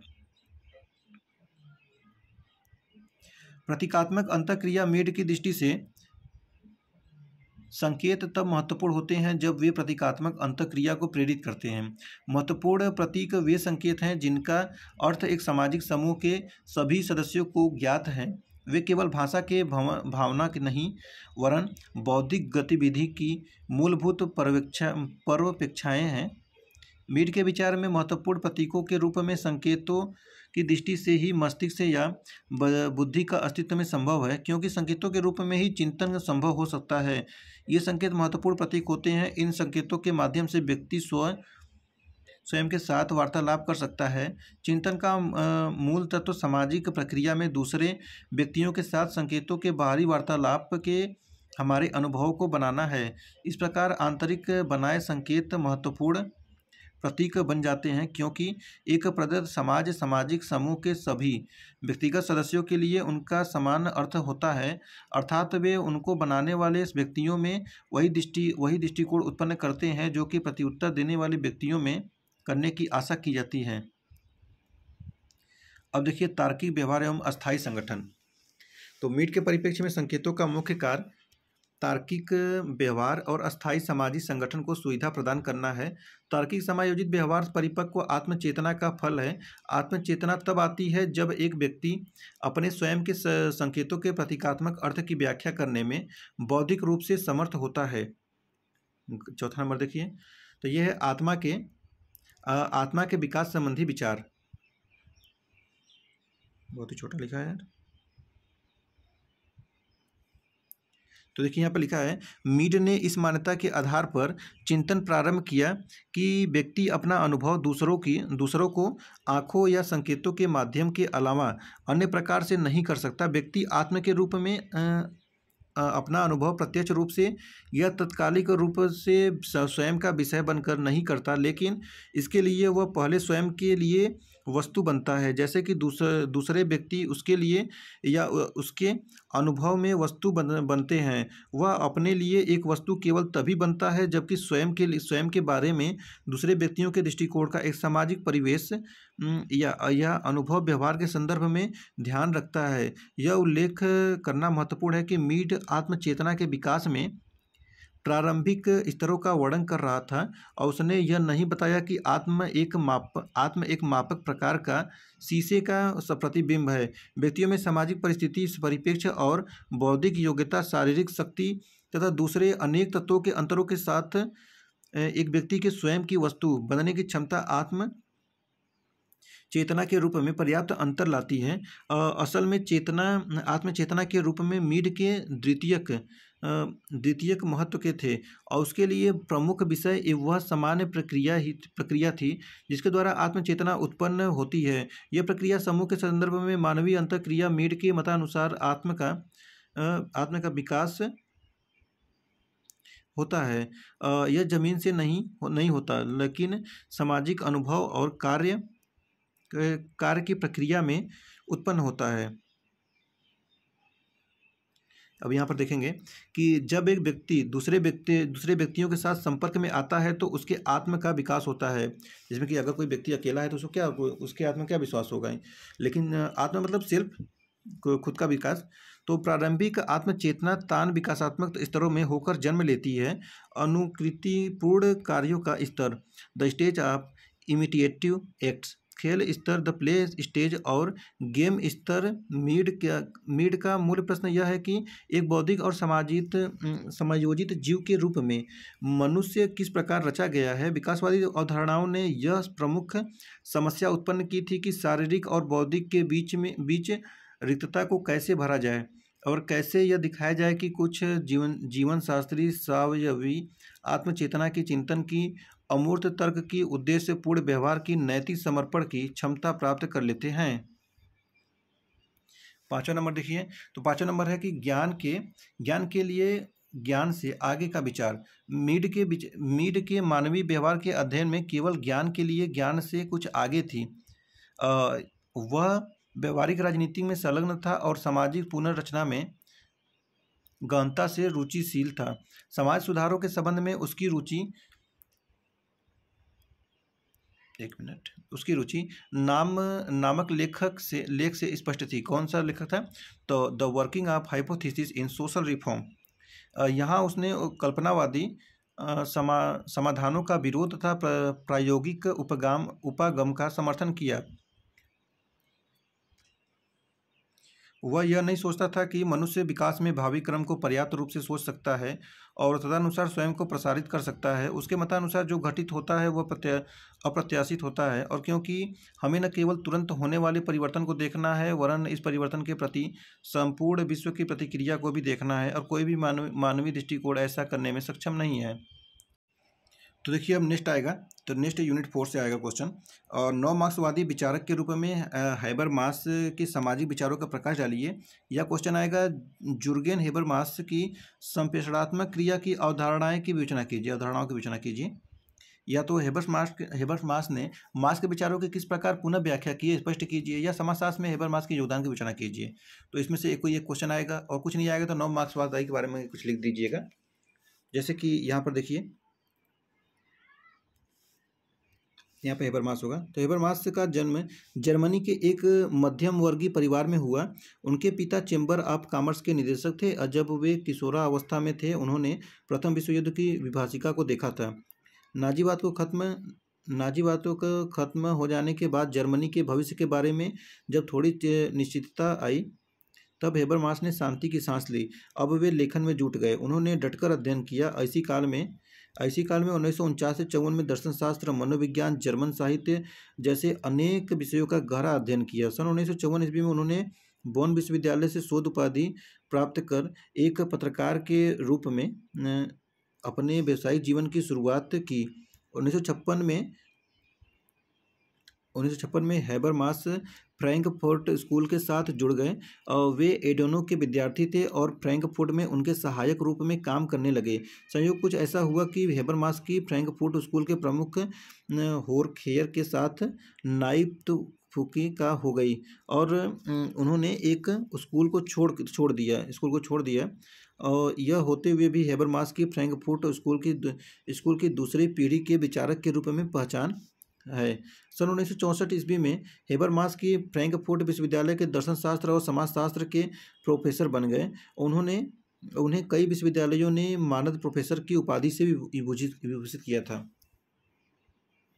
प्रतीकात्मक अंतक्रिया मेड की दृष्टि से संकेत तब महत्वपूर्ण होते हैं जब वे प्रतीकात्मक अंतक्रिया को प्रेरित करते हैं महत्वपूर्ण प्रतीक वे संकेत हैं जिनका अर्थ एक सामाजिक समूह के सभी सदस्यों को ज्ञात है वे केवल भाषा के भावना के नहीं वरन बौद्धिक गतिविधि की मूलभूत परवेक्षा पर्वपेक्षाएँ हैं मीड के विचार में महत्वपूर्ण प्रतीकों के रूप में संकेतों की दृष्टि से ही मस्तिष्क से या बुद्धि का अस्तित्व में संभव है क्योंकि संकेतों के रूप में ही चिंतन संभव हो सकता है ये संकेत महत्वपूर्ण प्रतीक होते हैं इन संकेतों के माध्यम से व्यक्ति स्वयं स्वयं के साथ वार्तालाप कर सकता है चिंतन का मूल तत्व तो सामाजिक प्रक्रिया में दूसरे व्यक्तियों के साथ संकेतों के बाहरी वार्तालाप के हमारे अनुभव को बनाना है इस प्रकार आंतरिक बनाए संकेत महत्वपूर्ण प्रतीक बन जाते हैं क्योंकि एक प्रदत्त समाज सामाजिक समूह के सभी व्यक्तिगत सदस्यों के लिए उनका समान अर्थ होता है अर्थात वे उनको बनाने वाले व्यक्तियों में वही दृष्टि वही दृष्टिकोण उत्पन्न करते हैं जो कि प्रत्युत्तर देने वाले व्यक्तियों में करने की आशा की जाती है अब देखिए तार्किक व्यवहार एवं अस्थायी संगठन तो मीट के परिप्रेक्ष्य में संकेतों का मुख्य कार्य तार्किक व्यवहार और अस्थायी सामाजिक संगठन को सुविधा प्रदान करना है तार्किक समायोजित व्यवहार परिपक्व आत्मचेतना का फल है आत्मचेतना तब आती है जब एक व्यक्ति अपने स्वयं के संकेतों के प्रतीकात्मक अर्थ की व्याख्या करने में बौद्धिक रूप से समर्थ होता है चौथा नंबर देखिए तो यह है आत्मा के आत्मा के विकास संबंधी विचार बहुत ही छोटा लिखा है तो देखिए यहाँ पर लिखा है मीड ने इस मान्यता के आधार पर चिंतन प्रारंभ किया कि व्यक्ति अपना अनुभव दूसरों की दूसरों को आँखों या संकेतों के माध्यम के अलावा अन्य प्रकार से नहीं कर सकता व्यक्ति आत्म के रूप में आ, अपना अनुभव प्रत्यक्ष रूप से या तत्कालिक रूप से स्वयं का विषय बनकर नहीं करता लेकिन इसके लिए वह पहले स्वयं के लिए वस्तु बनता है जैसे कि दूसरे दूसरे व्यक्ति उसके लिए या उसके अनुभव में वस्तु बन बनते हैं वह अपने लिए एक वस्तु केवल तभी बनता है जबकि स्वयं के लिए स्वयं के बारे में दूसरे व्यक्तियों के दृष्टिकोण का एक सामाजिक परिवेश या यह अनुभव व्यवहार के संदर्भ में ध्यान रखता है यह उल्लेख करना महत्वपूर्ण है कि मीट आत्मचेतना के विकास में प्रारंभिक स्तरों का वर्णन कर रहा था और उसने यह नहीं बताया कि आत्म एक माप आत्म एक मापक प्रकार का शीशे का प्रतिबिंब है व्यक्तियों में सामाजिक परिस्थिति परिप्रेक्ष्य और बौद्धिक योग्यता शारीरिक शक्ति तथा दूसरे अनेक तत्वों के अंतरों के साथ एक व्यक्ति के स्वयं की वस्तु बनने की क्षमता आत्म चेतना के रूप में पर्याप्त अंतर लाती है असल में चेतना आत्मचेतना के रूप में मीड के द्वितीयक द्वितीयक महत्व के थे और उसके लिए प्रमुख विषय वह सामान्य प्रक्रिया ही प्रक्रिया थी जिसके द्वारा आत्मचेतना उत्पन्न होती है यह प्रक्रिया समूह के संदर्भ में मानवीय अंतक्रिया मीड के मतानुसार आत्म का आत्म का विकास होता है यह जमीन से नहीं नहीं होता लेकिन सामाजिक अनुभव और कार्य कार्य की प्रक्रिया में उत्पन्न होता है अब यहाँ पर देखेंगे कि जब एक व्यक्ति दूसरे व्यक्ति दूसरे व्यक्तियों के साथ संपर्क में आता है तो उसके आत्म का विकास होता है जिसमें कि अगर कोई व्यक्ति अकेला है तो उसको क्या उसके आत्म क्या विश्वास होगा लेकिन आत्मा मतलब सिर्फ खुद का विकास तो प्रारंभिक आत्मचेतना तान विकासात्मक स्तरों में होकर जन्म लेती है अनुकृतिपूर्ण कार्यों का स्तर the stage of imitative acts खेल स्तर द प्ले स्टेज और गेम स्तर मीड का मीड का मूल प्रश्न यह है कि एक बौद्धिक और सामाजिक समायोजित जीव के रूप में मनुष्य किस प्रकार रचा गया है विकासवादी अवधारणाओं ने यह प्रमुख समस्या उत्पन्न की थी कि शारीरिक और बौद्धिक के बीच में बीच रिक्तता को कैसे भरा जाए और कैसे यह दिखाया जाए कि कुछ जीवन जीवन शास्त्री सावयवी आत्मचेतना की चिंतन की अमूर्त तर्क की उद्देश्यपूर्ण व्यवहार की नैतिक समर्पण की क्षमता प्राप्त कर लेते हैं पाँचवा नंबर देखिए तो पाँचवा नंबर है कि ज्ञान के ज्ञान के लिए ज्ञान से आगे का विचार मीड के मीड के मानवीय व्यवहार के अध्ययन में केवल ज्ञान के लिए ज्ञान से कुछ आगे थी वह व्यवहारिक राजनीति में संलग्न था और सामाजिक पुनर्रचना में गहनता से रुचिशील था समाज सुधारों के संबंध में उसकी रुचि एक मिनट उसकी रुचि नाम नामक लेखक से लेख से स्पष्ट थी कौन सा लेखक था तो the working of hypothesis in social reform यहाँ उसने कल्पनावादी समा समाधानों का विरोध तथा प्रायोगिक उपगाम उपागम का समर्थन किया वह यह नहीं सोचता था कि मनुष्य विकास में भावी क्रम को पर्याप्त रूप से सोच सकता है और तदनुसार स्वयं को प्रसारित कर सकता है उसके मतानुसार जो घटित होता है वह प्रत्या अप्रत्याशित होता है और क्योंकि हमें न केवल तुरंत होने वाले परिवर्तन को देखना है वरन इस परिवर्तन के प्रति संपूर्ण विश्व की प्रतिक्रिया को भी देखना है और कोई भी मानव मानवीय दृष्टिकोण ऐसा करने में सक्षम नहीं है तो देखिए अब नेक्स्ट आएगा तो नेक्स्ट यूनिट फोर से आएगा क्वेश्चन और नौ मार्क्सवादी विचारक के रूप में हैबर मास के सामाजिक विचारों का प्रकाश डालिए यह क्वेश्चन आएगा जुर्गेन हेबर मास की संप्रेषणात्मक क्रिया की अवधारणाएं की विवेचना कीजिए अवधारणाओं की विवेचना कीजिए या तो हेबर्स मास हेबर्स मास ने मास के विचारों की किस प्रकार पुनः व्याख्या की स्पष्ट कीजिए या समाजशास्त्र में हेबर मास के योगदान की विचना कीजिए तो इसमें से एक कोई एक क्वेश्चन आएगा और कुछ नहीं आएगा तो नौ मार्क्सवादाई के बारे में कुछ लिख दीजिएगा जैसे कि यहाँ पर देखिए यहाँ पे हेबरमास होगा तो हेबरमास का जन्म जर्मनी के एक मध्यम वर्गीय परिवार में हुआ उनके पिता चेंबर ऑफ कॉमर्स के निदेशक थे और जब वे किशोरा अवस्था में थे उन्होंने प्रथम विश्व युद्ध की विभाषिका को देखा था नाजीवाद को खत्म नाजीवादों का खत्म हो जाने के बाद जर्मनी के भविष्य के बारे में जब थोड़ी निश्चितता आई तब हेबरमास ने शांति की सांस ली अब वे लेखन में जुट गए उन्होंने डटकर अध्ययन किया ऐसी काल में ऐसी काल में उन्नीस से चौवन में दर्शन शास्त्र मनोविज्ञान जर्मन साहित्य जैसे अनेक विषयों का गहरा अध्ययन किया सन उन्नीस सौ ईस्वी में उन्होंने बोन विश्वविद्यालय से शोध उपाधि प्राप्त कर एक पत्रकार के रूप में अपने व्यवसायिक जीवन की शुरुआत की उन्नीस में उन्नीस में मास फ्रैंकफोर्ट स्कूल के साथ जुड़ गए वे एडोनो के विद्यार्थी थे और फ्रैंकफोर्ट में उनके सहायक रूप में काम करने लगे संयोग कुछ ऐसा हुआ कि हेबरमास की फ्रैंकफोर्ट स्कूल के प्रमुख होरखेयर के साथ नाइप्त फूकी का हो गई और उन्होंने एक स्कूल को छोड़ छोड़ दिया स्कूल को छोड़ दिया और यह होते हुए भी हेबरमास की फ्रैंकफोर्ट स्कूल की स्कूल की दूसरी पीढ़ी के विचारक के रूप में पहचान है सन उन्नीस सौ चौंसठ ईस्वी में हेबर मास की फ्रैंकफोर्ट विश्वविद्यालय के दर्शनशास्त्र और समाजशास्त्र के प्रोफेसर बन गए उन्होंने उन्हें कई विश्वविद्यालयों ने मानद प्रोफेसर की उपाधि से भी विभूषित किया था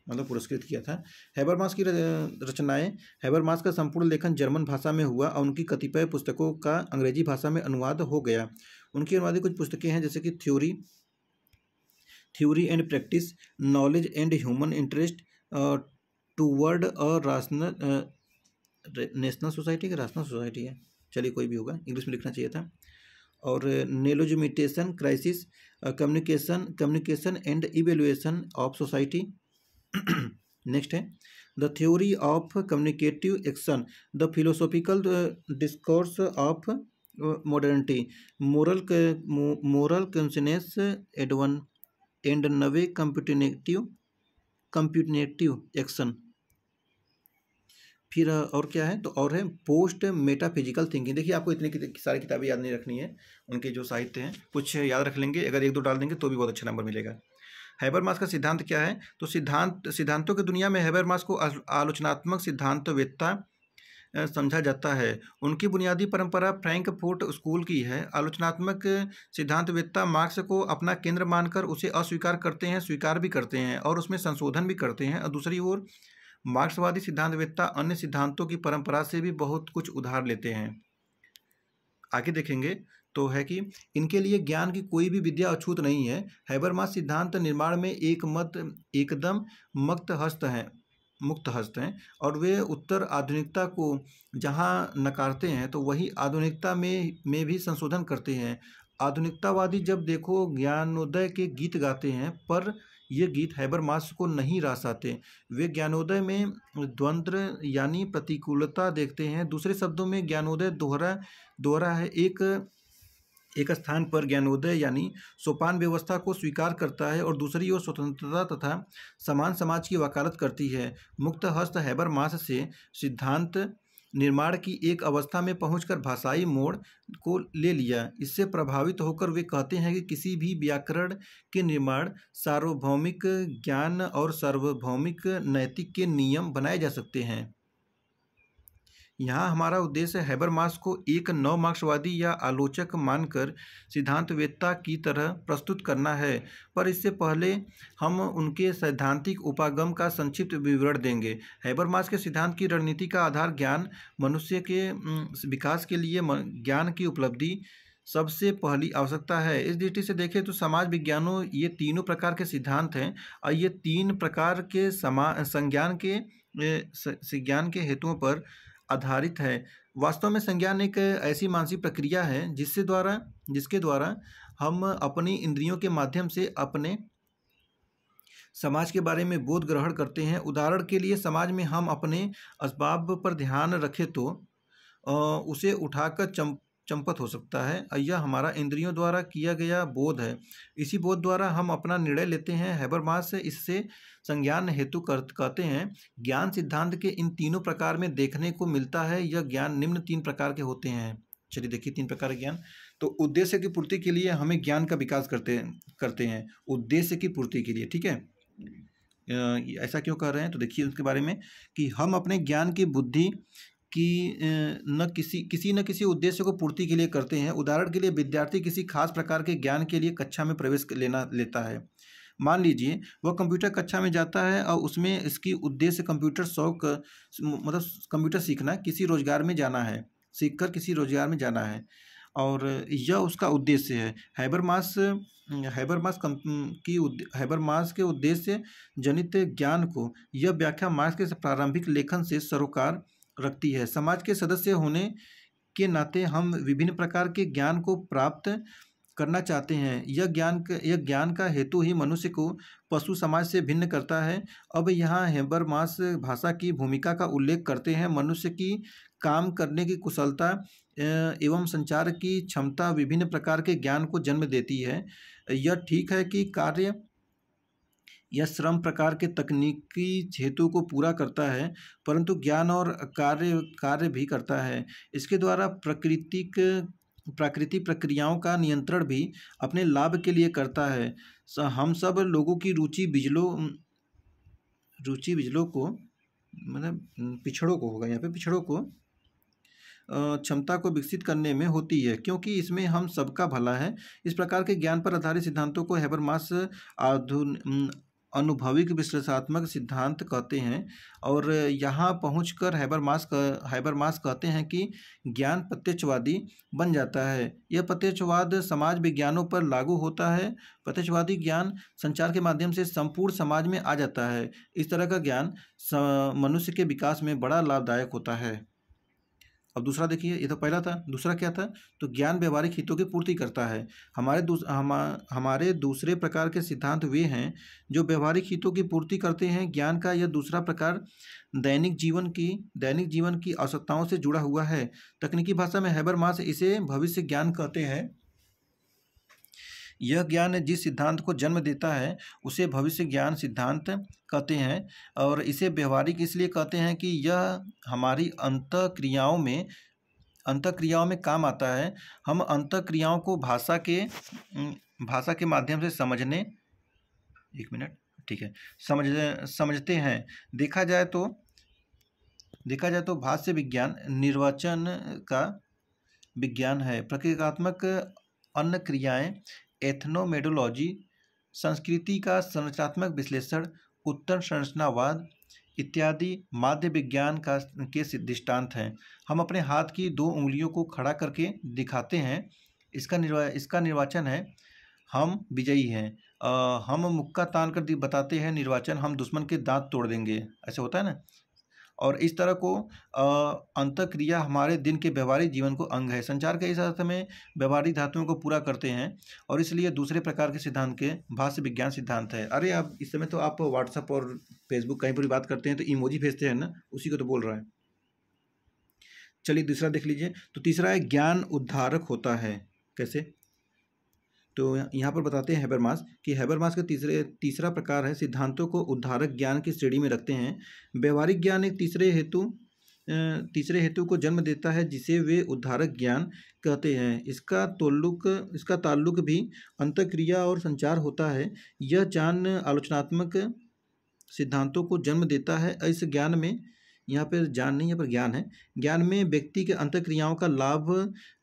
मतलब पुरस्कृत किया था मास की रचनाएं मास का संपूर्ण लेखन जर्मन भाषा में हुआ और उनकी कतिपय पुस्तकों का अंग्रेजी भाषा में अनुवाद हो गया उनकी अनुवादी कुछ पुस्तकें हैं जैसे कि theory theory and practice knowledge and human interest toward a rational national society का राशनल सोसाइटी है चलिए कोई भी होगा इंग्लिश में लिखना चाहिए था और legitimation crisis communication communication and evolution of society next है the theory of communicative action the philosophical discourse of modernity moral moral consciousness एडवन एंड नवे कम्पिटिनेटिव कंप्यूटनेटिव एक्शन फिर और क्या है तो और है पोस्ट मेटाफिजिकल थिंकिंग देखिए आपको इतनी कि, सारी किताबें याद नहीं रखनी है उनके जो साहित्य हैं कुछ याद रख लेंगे अगर एक दो डाल देंगे तो भी बहुत अच्छा नंबर मिलेगा हैबर मास का सिद्धांत क्या है तो सिद्धांत सिद्धांतों की दुनिया में हैबर मास को आलोचनात्मक सिद्धांतवेदता समझा जाता है उनकी बुनियादी परंपरा फोर्ट स्कूल की है आलोचनात्मक सिद्धांतवेत्ता मार्क्स को अपना केंद्र मानकर उसे अस्वीकार करते हैं स्वीकार भी करते हैं और उसमें संशोधन भी करते हैं और दूसरी ओर मार्क्सवादी सिद्धांतवेत्ता अन्य सिद्धांतों की परंपरा से भी बहुत कुछ उधार लेते हैं आगे देखेंगे तो है कि इनके लिए ज्ञान की कोई भी विद्या अछूत नहीं है हैबरमास सिद्धांत निर्माण में एक मत एकदम मक्त हस्त हैं मुक्त हस्त हैं और वे उत्तर आधुनिकता को जहाँ नकारते हैं तो वही आधुनिकता में में भी संशोधन करते हैं आधुनिकतावादी जब देखो ज्ञानोदय के गीत गाते हैं पर ये गीत हैबर मास को नहीं रासाते वे ज्ञानोदय में द्वंद्व यानी प्रतिकूलता देखते हैं दूसरे शब्दों में ज्ञानोदय दोहरा दोहरा है एक एक स्थान पर ज्ञानोदय यानी सोपान व्यवस्था को स्वीकार करता है और दूसरी ओर स्वतंत्रता तथा समान समाज की वकालत करती है मुक्त हस्त हैबर मास से सिद्धांत निर्माण की एक अवस्था में पहुंचकर भाषाई मोड़ को ले लिया इससे प्रभावित होकर वे कहते हैं कि किसी भी व्याकरण के निर्माण सार्वभौमिक ज्ञान और सार्वभौमिक नैतिक के नियम बनाए जा सकते हैं यहाँ हमारा उद्देश्य हैबर मास को एक नवमार्क्सवादी या आलोचक मानकर सिद्धांतवेत्ता की तरह प्रस्तुत करना है पर इससे पहले हम उनके सैद्धांतिक उपागम का संक्षिप्त विवरण देंगे हैबर मास के सिद्धांत की रणनीति का आधार ज्ञान मनुष्य के विकास के लिए ज्ञान की उपलब्धि सबसे पहली आवश्यकता है इस दृष्टि से देखें तो समाज विज्ञानों ये तीनों प्रकार के सिद्धांत हैं और ये तीन प्रकार के समा संज्ञान के संज्ञान के हेतुओं पर आधारित है वास्तव में संज्ञान एक ऐसी मानसिक प्रक्रिया है जिससे द्वारा जिसके द्वारा हम अपनी इंद्रियों के माध्यम से अपने समाज के बारे में बोध ग्रहण करते हैं उदाहरण के लिए समाज में हम अपने इसबाब पर ध्यान रखें तो उसे उठाकर चम चंपत हो सकता है यह हमारा इंद्रियों द्वारा किया गया बोध है इसी बोध द्वारा हम अपना निर्णय लेते हैं हैबर मास इससे संज्ञान हेतु कर कहते हैं ज्ञान सिद्धांत के इन तीनों प्रकार में देखने को मिलता है यह ज्ञान निम्न तीन प्रकार के होते हैं चलिए देखिए तीन प्रकार के ज्ञान तो उद्देश्य की पूर्ति के लिए हमें ज्ञान का विकास करते करते हैं उद्देश्य की पूर्ति के लिए ठीक है ऐसा क्यों कर रहे हैं तो देखिए उसके बारे में कि हम अपने ज्ञान की बुद्धि कि न किसी किसी न किसी उद्देश्य को पूर्ति के लिए करते हैं उदाहरण के लिए विद्यार्थी किसी खास प्रकार के ज्ञान के लिए कक्षा में प्रवेश लेना लेता है मान लीजिए वह कंप्यूटर कक्षा में जाता है और उसमें इसकी उद्देश्य कंप्यूटर शौक मतलब कंप्यूटर सीखना किसी रोजगार में जाना है सीखकर किसी रोजगार में जाना है और यह उसका उद्देश्य है हैबर मास हैबर मास की हैबर मास के उद्देश्य जनित ज्ञान को यह व्याख्या मार्क्स के प्रारंभिक लेखन से सरोकार रखती है समाज के सदस्य होने के नाते हम विभिन्न प्रकार के ज्ञान को प्राप्त करना चाहते हैं यह ज्ञान यह ज्ञान का हेतु ही मनुष्य को पशु समाज से भिन्न करता है अब यहाँ मास भाषा की भूमिका का उल्लेख करते हैं मनुष्य की काम करने की कुशलता एवं संचार की क्षमता विभिन्न प्रकार के ज्ञान को जन्म देती है यह ठीक है कि कार्य यह श्रम प्रकार के तकनीकी क्षेत्रों को पूरा करता है परंतु ज्ञान और कार्य कार्य भी करता है इसके द्वारा प्राकृतिक प्राकृतिक प्रक्रियाओं का नियंत्रण भी अपने लाभ के लिए करता है हम सब लोगों की रुचि बिजलों रुचि बिजलों को मतलब पिछड़ों को होगा यहाँ पे पिछड़ों को क्षमता को विकसित करने में होती है क्योंकि इसमें हम सबका भला है इस प्रकार के ज्ञान पर आधारित सिद्धांतों को हैबरमास आधुन अनुभविक विश्लेषणात्मक सिद्धांत कहते हैं और यहाँ पहुँचकर हाइबरमास हैबर मास कहते हैं कि ज्ञान प्रत्यक्षवादी बन जाता है यह प्रत्यक्षवाद समाज विज्ञानों पर लागू होता है प्रत्यक्षवादी ज्ञान संचार के माध्यम से संपूर्ण समाज में आ जाता है इस तरह का ज्ञान मनुष्य के विकास में बड़ा लाभदायक होता है अब दूसरा देखिए ये तो पहला था दूसरा क्या था तो ज्ञान व्यवहारिक हितों की पूर्ति करता है हमारे दूस, हमा, हमारे दूसरे प्रकार के सिद्धांत वे हैं जो व्यवहारिक हितों की पूर्ति करते हैं ज्ञान का यह दूसरा प्रकार दैनिक जीवन की दैनिक जीवन की आवश्यकताओं से जुड़ा हुआ है तकनीकी भाषा में हैबर इसे भविष्य ज्ञान कहते हैं यह ज्ञान जिस सिद्धांत को जन्म देता है उसे भविष्य ज्ञान सिद्धांत कहते हैं और इसे व्यवहारिक इसलिए कहते हैं कि यह हमारी अंत क्रियाओं में अंत क्रियाओं में काम आता है हम अंत क्रियाओं को भाषा के भाषा के माध्यम से समझने एक मिनट ठीक है समझ समझते हैं देखा जाए तो देखा जाए तो भाष्य विज्ञान निर्वाचन का विज्ञान है प्रक्रियात्मक अन्य क्रियाएं एथनोमेडोलॉजी संस्कृति का संरचनात्मक विश्लेषण उत्तर संरचनावाद इत्यादि माध्य विज्ञान का के दृष्टांत हैं हम अपने हाथ की दो उंगलियों को खड़ा करके दिखाते हैं इसका निर्वा इसका निर्वाचन है हम विजयी हैं हम मुक्का तान कर बताते हैं निर्वाचन हम दुश्मन के दांत तोड़ देंगे ऐसे होता है ना और इस तरह को अंतक्रिया हमारे दिन के व्यवहारिक जीवन को अंग है संचार के इस अर्थ में व्यवहारिक धातुओं को पूरा करते हैं और इसलिए दूसरे प्रकार के सिद्धांत के भाष्य विज्ञान सिद्धांत है अरे आप इस समय तो आप व्हाट्सअप और फेसबुक कहीं पर भी बात करते हैं तो इमोजी भेजते हैं ना उसी को तो बोल रहा है चलिए दूसरा देख लीजिए तो तीसरा है ज्ञान उद्धारक होता है कैसे तो यहाँ पर बताते हैं हैबरमास कि हैबरमास का तीसरे तीसरा प्रकार है सिद्धांतों को उद्धारक ज्ञान की श्रेणी में रखते हैं व्यवहारिक ज्ञान एक तीसरे हेतु तीसरे हेतु को जन्म देता है जिसे वे उद्धारक ज्ञान कहते हैं इसका तोल्लुक इसका ताल्लुक भी अंतक्रिया और संचार होता है यह ज्ञान आलोचनात्मक सिद्धांतों को जन्म देता है इस ज्ञान में यहाँ पर ज्ञान नहीं है पर ज्ञान है ज्ञान में व्यक्ति के अंत क्रियाओं का लाभ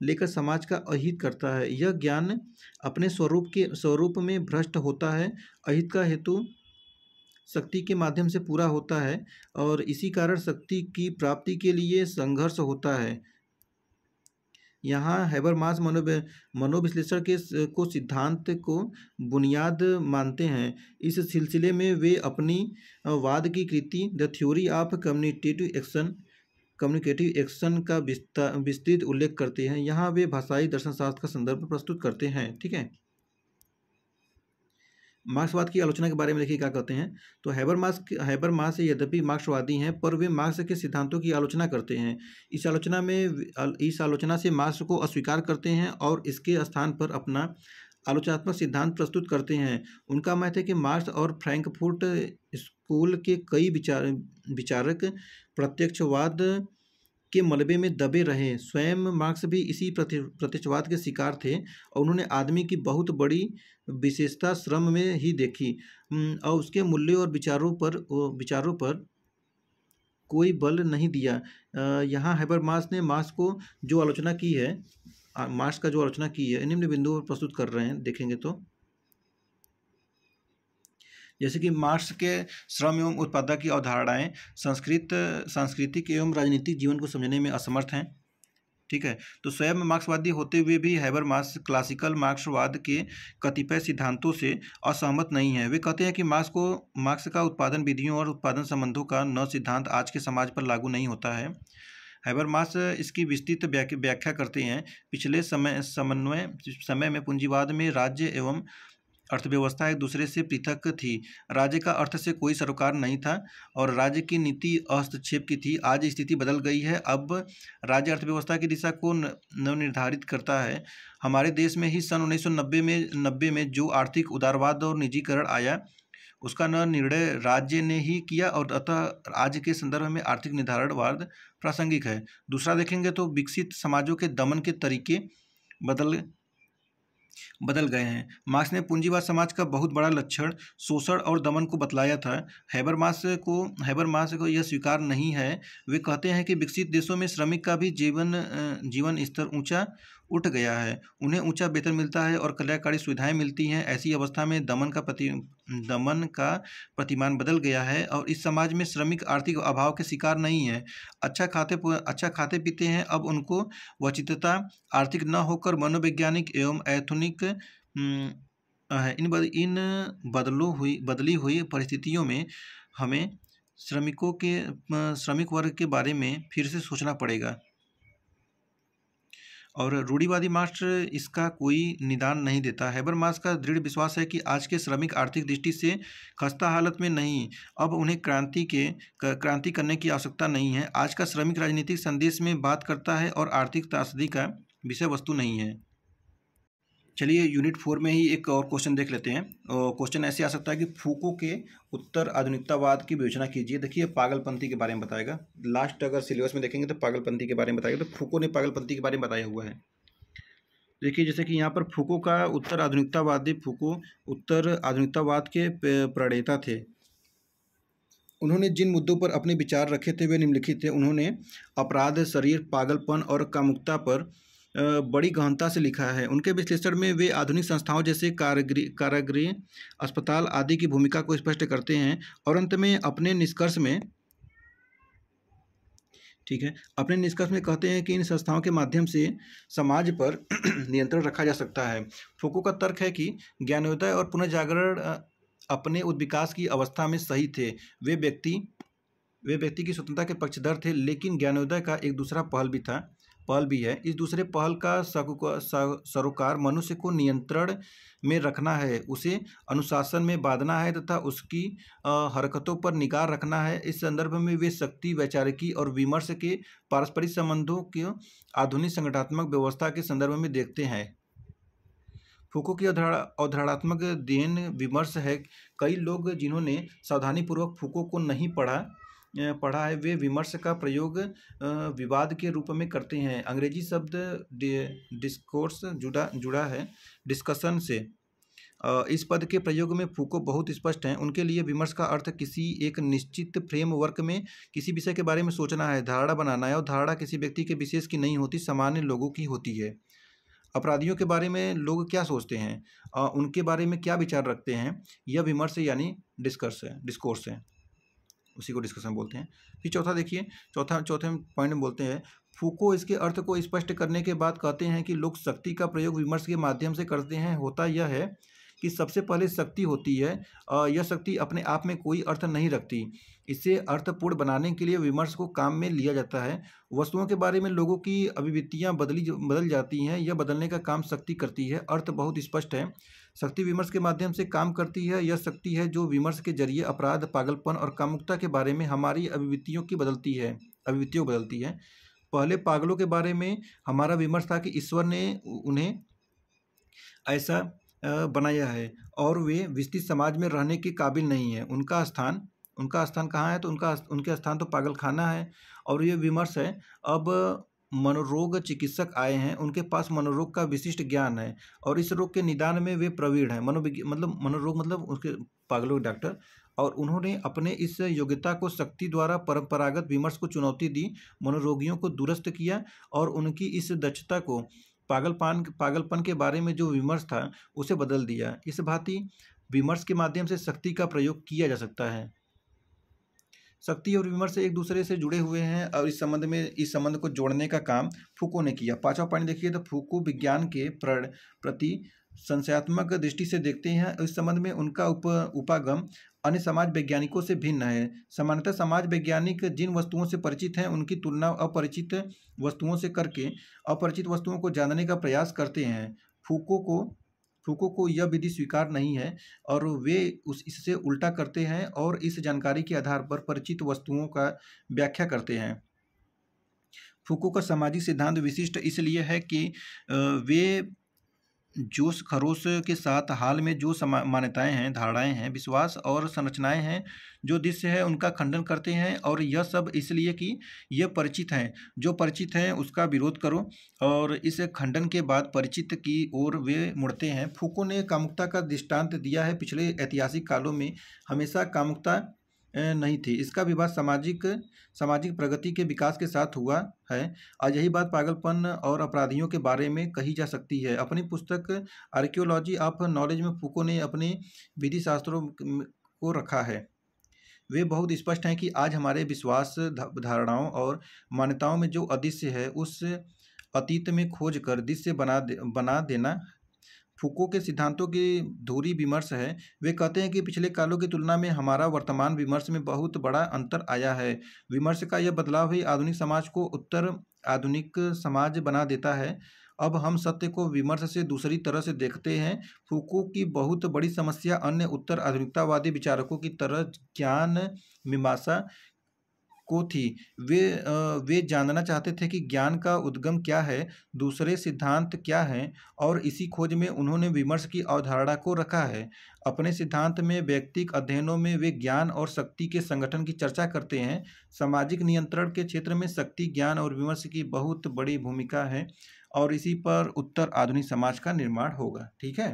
लेकर समाज का अहित करता है यह ज्ञान अपने स्वरूप के स्वरूप में भ्रष्ट होता है अहित का हेतु शक्ति के माध्यम से पूरा होता है और इसी कारण शक्ति की प्राप्ति के लिए संघर्ष होता है यहाँ हैबरमास मनोवि मनोविश्लेषण के को सिद्धांत को बुनियाद मानते हैं इस सिलसिले में वे अपनी वाद की कृति the theory of communicative action communicative action का विस्तृत उल्लेख करते हैं यहाँ वे भाषाई दर्शनशास्त्र का संदर्भ प्रस्तुत करते हैं ठीक है मार्क्सवाद की आलोचना के बारे में देखिए क्या कहते हैं तो हैबर मार्क्स हैबर मार्क्स यद्यपि मार्क्सवादी हैं पर वे मार्क्स के सिद्धांतों की आलोचना करते हैं इस आलोचना में इस आलोचना से मार्क्स को अस्वीकार करते हैं और इसके स्थान पर अपना आलोचनात्मक सिद्धांत प्रस्तुत करते हैं उनका मत है कि मार्क्स और फ्रैंकफूर्ट स्कूल के कई विचार विचारक प्रत्यक्षवाद के मलबे में दबे रहे स्वयं मार्क्स भी इसी प्रति प्रतिशवाद के शिकार थे और उन्होंने आदमी की बहुत बड़ी विशेषता श्रम में ही देखी और उसके मूल्यों और विचारों पर विचारों पर कोई बल नहीं दिया यहाँ मार्स ने मार्क्स को जो आलोचना की है मार्क्स का जो आलोचना की है निम्न बिंदुओं पर प्रस्तुत कर रहे हैं देखेंगे तो जैसे कि मार्क्स के श्रम एवं उत्पादक की अवधारणाएँ संस्कृत सांस्कृतिक एवं राजनीतिक जीवन को समझने में असमर्थ हैं ठीक है तो स्वयं मार्क्सवादी होते हुए भी हैबर मार्क्स क्लासिकल मार्क्सवाद के कतिपय सिद्धांतों से असहमत नहीं है वे कहते हैं कि मार्क्स को मार्क्स का उत्पादन विधियों और उत्पादन संबंधों का न सिद्धांत आज के समाज पर लागू नहीं होता है हैबर मार्क्स इसकी विस्तृत व्याख्या करते हैं पिछले समय समन्वय समय में पूंजीवाद में राज्य एवं अर्थव्यवस्था एक दूसरे से पृथक थी राज्य का अर्थ से कोई सरोकार नहीं था और राज्य की नीति हस्तक्षेप की थी आज स्थिति बदल गई है अब राज्य अर्थव्यवस्था की दिशा को नवनिर्धारित करता है हमारे देश में ही सन 1990 में नब्बे में जो आर्थिक उदारवाद और निजीकरण आया उसका न निर्णय राज्य ने ही किया और अतः आज के संदर्भ में आर्थिक निर्धारणवाद प्रासंगिक है दूसरा देखेंगे तो विकसित समाजों के दमन के तरीके बदल बदल गए हैं मार्क्स ने पूंजीवाद समाज का बहुत बड़ा लक्षण शोषण और दमन को बतलाया था हैबरमास को हैबरमास को यह स्वीकार नहीं है वे कहते हैं कि विकसित देशों में श्रमिक का भी जीवन जीवन स्तर ऊंचा उठ गया है उन्हें ऊंचा वेतन मिलता है और कल्याणकारी सुविधाएं मिलती हैं ऐसी अवस्था में दमन का प्रति दमन का प्रतिमान बदल गया है और इस समाज में श्रमिक आर्थिक अभाव के शिकार नहीं है अच्छा खाते अच्छा खाते पीते हैं अब उनको वचित्रता आर्थिक न होकर मनोवैज्ञानिक एवं एथनिक इन बद, इन बदलो हुई बदली हुई परिस्थितियों में हमें श्रमिकों के श्रमिक वर्ग के बारे में फिर से सोचना पड़ेगा और रूढ़ीवादी मास्टर इसका कोई निदान नहीं देता हैबर मास का दृढ़ विश्वास है कि आज के श्रमिक आर्थिक दृष्टि से खस्ता हालत में नहीं अब उन्हें क्रांति के क्रांति करने की आवश्यकता नहीं है आज का श्रमिक राजनीतिक संदेश में बात करता है और आर्थिक त्रासदी का विषय वस्तु नहीं है चलिए यूनिट फोर में ही एक और क्वेश्चन देख लेते हैं क्वेश्चन ऐसे आ सकता है कि फूको के उत्तर आधुनिकतावाद की विवेचना कीजिए देखिए पागलपंथी के बारे में बताएगा लास्ट अगर सिलेबस में देखेंगे तो पागलपंथी के बारे में बताएगा तो फूको ने पागलपंथी के बारे में बताया हुआ है देखिए जैसे कि यहाँ पर फूको का उत्तर आधुनिकतावादी फूको उत्तर आधुनिकतावाद के प्रणेता थे उन्होंने जिन मुद्दों पर अपने विचार रखे थे वे निम्नलिखित थे उन्होंने अपराध शरीर पागलपन और कामुकता पर बड़ी गहनता से लिखा है उनके विश्लेषण में वे आधुनिक संस्थाओं जैसे कारागृह कारागृह अस्पताल आदि की भूमिका को स्पष्ट करते हैं और अंत में अपने निष्कर्ष में ठीक है अपने निष्कर्ष में कहते हैं कि इन संस्थाओं के माध्यम से समाज पर नियंत्रण रखा जा सकता है फोको का तर्क है कि ज्ञानोदय और पुनर्जागरण अपने उद्विकास की अवस्था में सही थे वे व्यक्ति वे व्यक्ति की स्वतंत्रता के पक्षधर थे लेकिन ज्ञानोदय का एक दूसरा पहल भी था पहल भी है इस दूसरे पहल का सरोकार मनुष्य को नियंत्रण में रखना है उसे अनुशासन में बांधना है तथा उसकी हरकतों पर निगाह रखना है इस संदर्भ में वे शक्ति वैचारिकी और विमर्श के पारस्परिक संबंधों के आधुनिक संगठनात्मक व्यवस्था के संदर्भ में देखते हैं फूको की अवधारणात्मक देन विमर्श है कई लोग जिन्होंने सावधानीपूर्वक फूको को नहीं पढ़ा पढ़ा है वे विमर्श का प्रयोग विवाद के रूप में करते हैं अंग्रेजी शब्द डिस्कोर्स जुड़ा जुड़ा है डिस्कशन से इस पद के प्रयोग में फूको बहुत स्पष्ट हैं उनके लिए विमर्श का अर्थ किसी एक निश्चित फ्रेमवर्क में किसी विषय के बारे में सोचना है धारणा बनाना है और धारणा किसी व्यक्ति के विशेष की नहीं होती सामान्य लोगों की होती है अपराधियों के बारे में लोग क्या सोचते हैं उनके बारे में क्या विचार रखते हैं यह विमर्श यानी डिस्कर्स है डिस्कोर्स है उसी को डिस्कशन बोलते हैं फिर चौथा देखिए चौथा चौथे पॉइंट बोलते हैं फूको इसके अर्थ को स्पष्ट करने के बाद कहते हैं कि लोग शक्ति का प्रयोग विमर्श के माध्यम से करते हैं होता यह है कि सबसे पहले शक्ति होती है यह शक्ति अपने आप में कोई अर्थ नहीं रखती इसे अर्थपूर्ण बनाने के लिए विमर्श को काम में लिया जाता है वस्तुओं के बारे में लोगों की अभिवृत्तियाँ बदली बदल जाती हैं यह बदलने का काम शक्ति करती है अर्थ बहुत स्पष्ट है शक्ति विमर्श के माध्यम से काम करती है यह शक्ति है जो विमर्श के जरिए अपराध पागलपन और कामुकता के बारे में हमारी अभिवृत्तियों की बदलती है अभिवृत्तियों बदलती है पहले पागलों के बारे में हमारा विमर्श था कि ईश्वर ने उन्हें ऐसा बनाया है और वे विस्तृत समाज में रहने के काबिल नहीं है उनका स्थान उनका स्थान कहाँ है तो उनका उनके स्थान तो पागलखाना है और ये विमर्श है अब मनोरोग चिकित्सक आए हैं उनके पास मनोरोग का विशिष्ट ज्ञान है और इस रोग के निदान में वे प्रवीण हैं मनोविज्ञ मतलब मनोरोग मतलब उसके पागलों डॉक्टर और उन्होंने अपने इस योग्यता को शक्ति द्वारा परंपरागत विमर्श को चुनौती दी मनोरोगियों को दुरुस्त किया और उनकी इस दक्षता को पागलपान पागलपन के बारे में जो विमर्श था उसे बदल दिया इस भांति विमर्श के माध्यम से शक्ति का प्रयोग किया जा सकता है शक्ति और विमर्श एक दूसरे से जुड़े हुए हैं और इस संबंध में इस संबंध को जोड़ने का काम फूको ने किया पांचवा पॉइंट देखिए तो फूको विज्ञान के प्रति संशयात्मक दृष्टि से देखते हैं इस संबंध में उनका उप उपागम अन्य समाज वैज्ञानिकों से भिन्न है सामान्यतः समाज वैज्ञानिक जिन वस्तुओं से परिचित हैं उनकी तुलना अपरिचित वस्तुओं से करके अपरिचित वस्तुओं को जानने का प्रयास करते हैं फूको को फूको को यह विधि स्वीकार नहीं है और वे उस इससे उल्टा करते हैं और इस जानकारी के आधार पर परिचित वस्तुओं का व्याख्या करते हैं फूको का सामाजिक सिद्धांत विशिष्ट इसलिए है कि वे जोश खरोश के साथ हाल में जो मान्यताएं हैं धारणाएं हैं विश्वास और संरचनाएं हैं जो दृश्य है उनका खंडन करते हैं और यह सब इसलिए कि यह परिचित हैं जो परिचित हैं उसका विरोध करो और इस खंडन के बाद परिचित की ओर वे मुड़ते हैं फूको ने कामुकता का दृष्टांत दिया है पिछले ऐतिहासिक कालों में हमेशा कामुकता नहीं थी इसका विवाद सामाजिक सामाजिक प्रगति के विकास के साथ हुआ है और यही बात पागलपन और अपराधियों के बारे में कही जा सकती है अपनी पुस्तक आर्कियोलॉजी ऑफ नॉलेज में फूको ने अपने विधि शास्त्रों को रखा है वे बहुत स्पष्ट हैं कि आज हमारे विश्वास धारणाओं और मान्यताओं में जो अदृश्य है उस अतीत में खोज कर दृश्य बना दे, बना देना फूको के सिद्धांतों की धूरी विमर्श है वे कहते हैं कि पिछले कालों की तुलना में हमारा वर्तमान विमर्श में बहुत बड़ा अंतर आया है विमर्श का यह बदलाव ही आधुनिक समाज को उत्तर आधुनिक समाज बना देता है अब हम सत्य को विमर्श से दूसरी तरह से देखते हैं फूको की बहुत बड़ी समस्या अन्य उत्तर आधुनिकतावादी विचारकों की तरह ज्ञान मीमांसा को थी वे वे जानना चाहते थे कि ज्ञान का उद्गम क्या है दूसरे सिद्धांत क्या हैं और इसी खोज में उन्होंने विमर्श की अवधारणा को रखा है अपने सिद्धांत में व्यक्तिक अध्ययनों में वे ज्ञान और शक्ति के संगठन की चर्चा करते हैं सामाजिक नियंत्रण के क्षेत्र में शक्ति ज्ञान और विमर्श की बहुत बड़ी भूमिका है और इसी पर उत्तर आधुनिक समाज का निर्माण होगा ठीक है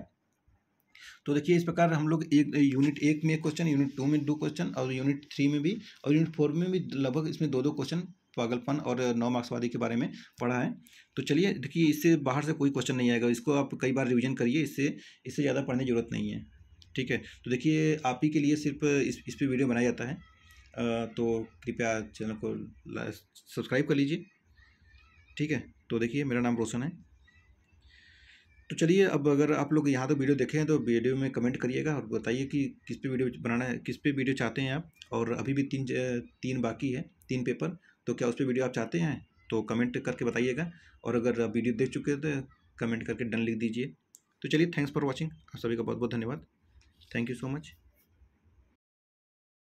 तो देखिए इस प्रकार हम लोग एक यूनिट एक में एक क्वेश्चन यूनिट टू में दो क्वेश्चन और यूनिट थ्री में भी और यूनिट फोर में भी लगभग इसमें दो दो क्वेश्चन पागलपन और नौ मार्क्सवादी के बारे में पढ़ा है तो चलिए देखिए इससे बाहर से कोई क्वेश्चन नहीं आएगा इसको आप कई बार रिविजन करिए इससे इससे ज़्यादा पढ़ने की जरूरत नहीं है ठीक है तो देखिए आप ही के लिए सिर्फ इस इस पर वीडियो बनाया जाता है तो कृपया चैनल को सब्सक्राइब कर लीजिए ठीक है तो देखिए मेरा नाम रोशन है तो चलिए अब अगर आप लोग यहाँ तक वीडियो देखें तो वीडियो में कमेंट करिएगा और बताइए कि किस पे वीडियो बनाना है किस पे वीडियो चाहते हैं आप और अभी भी तीन तीन बाकी है तीन पेपर तो क्या उस पर वीडियो आप चाहते हैं तो कमेंट करके बताइएगा और अगर वीडियो देख चुके हैं तो कमेंट करके डन लिख दीजिए तो चलिए थैंक्स फॉर वॉचिंग आप सभी का बहुत बहुत धन्यवाद थैंक यू सो मच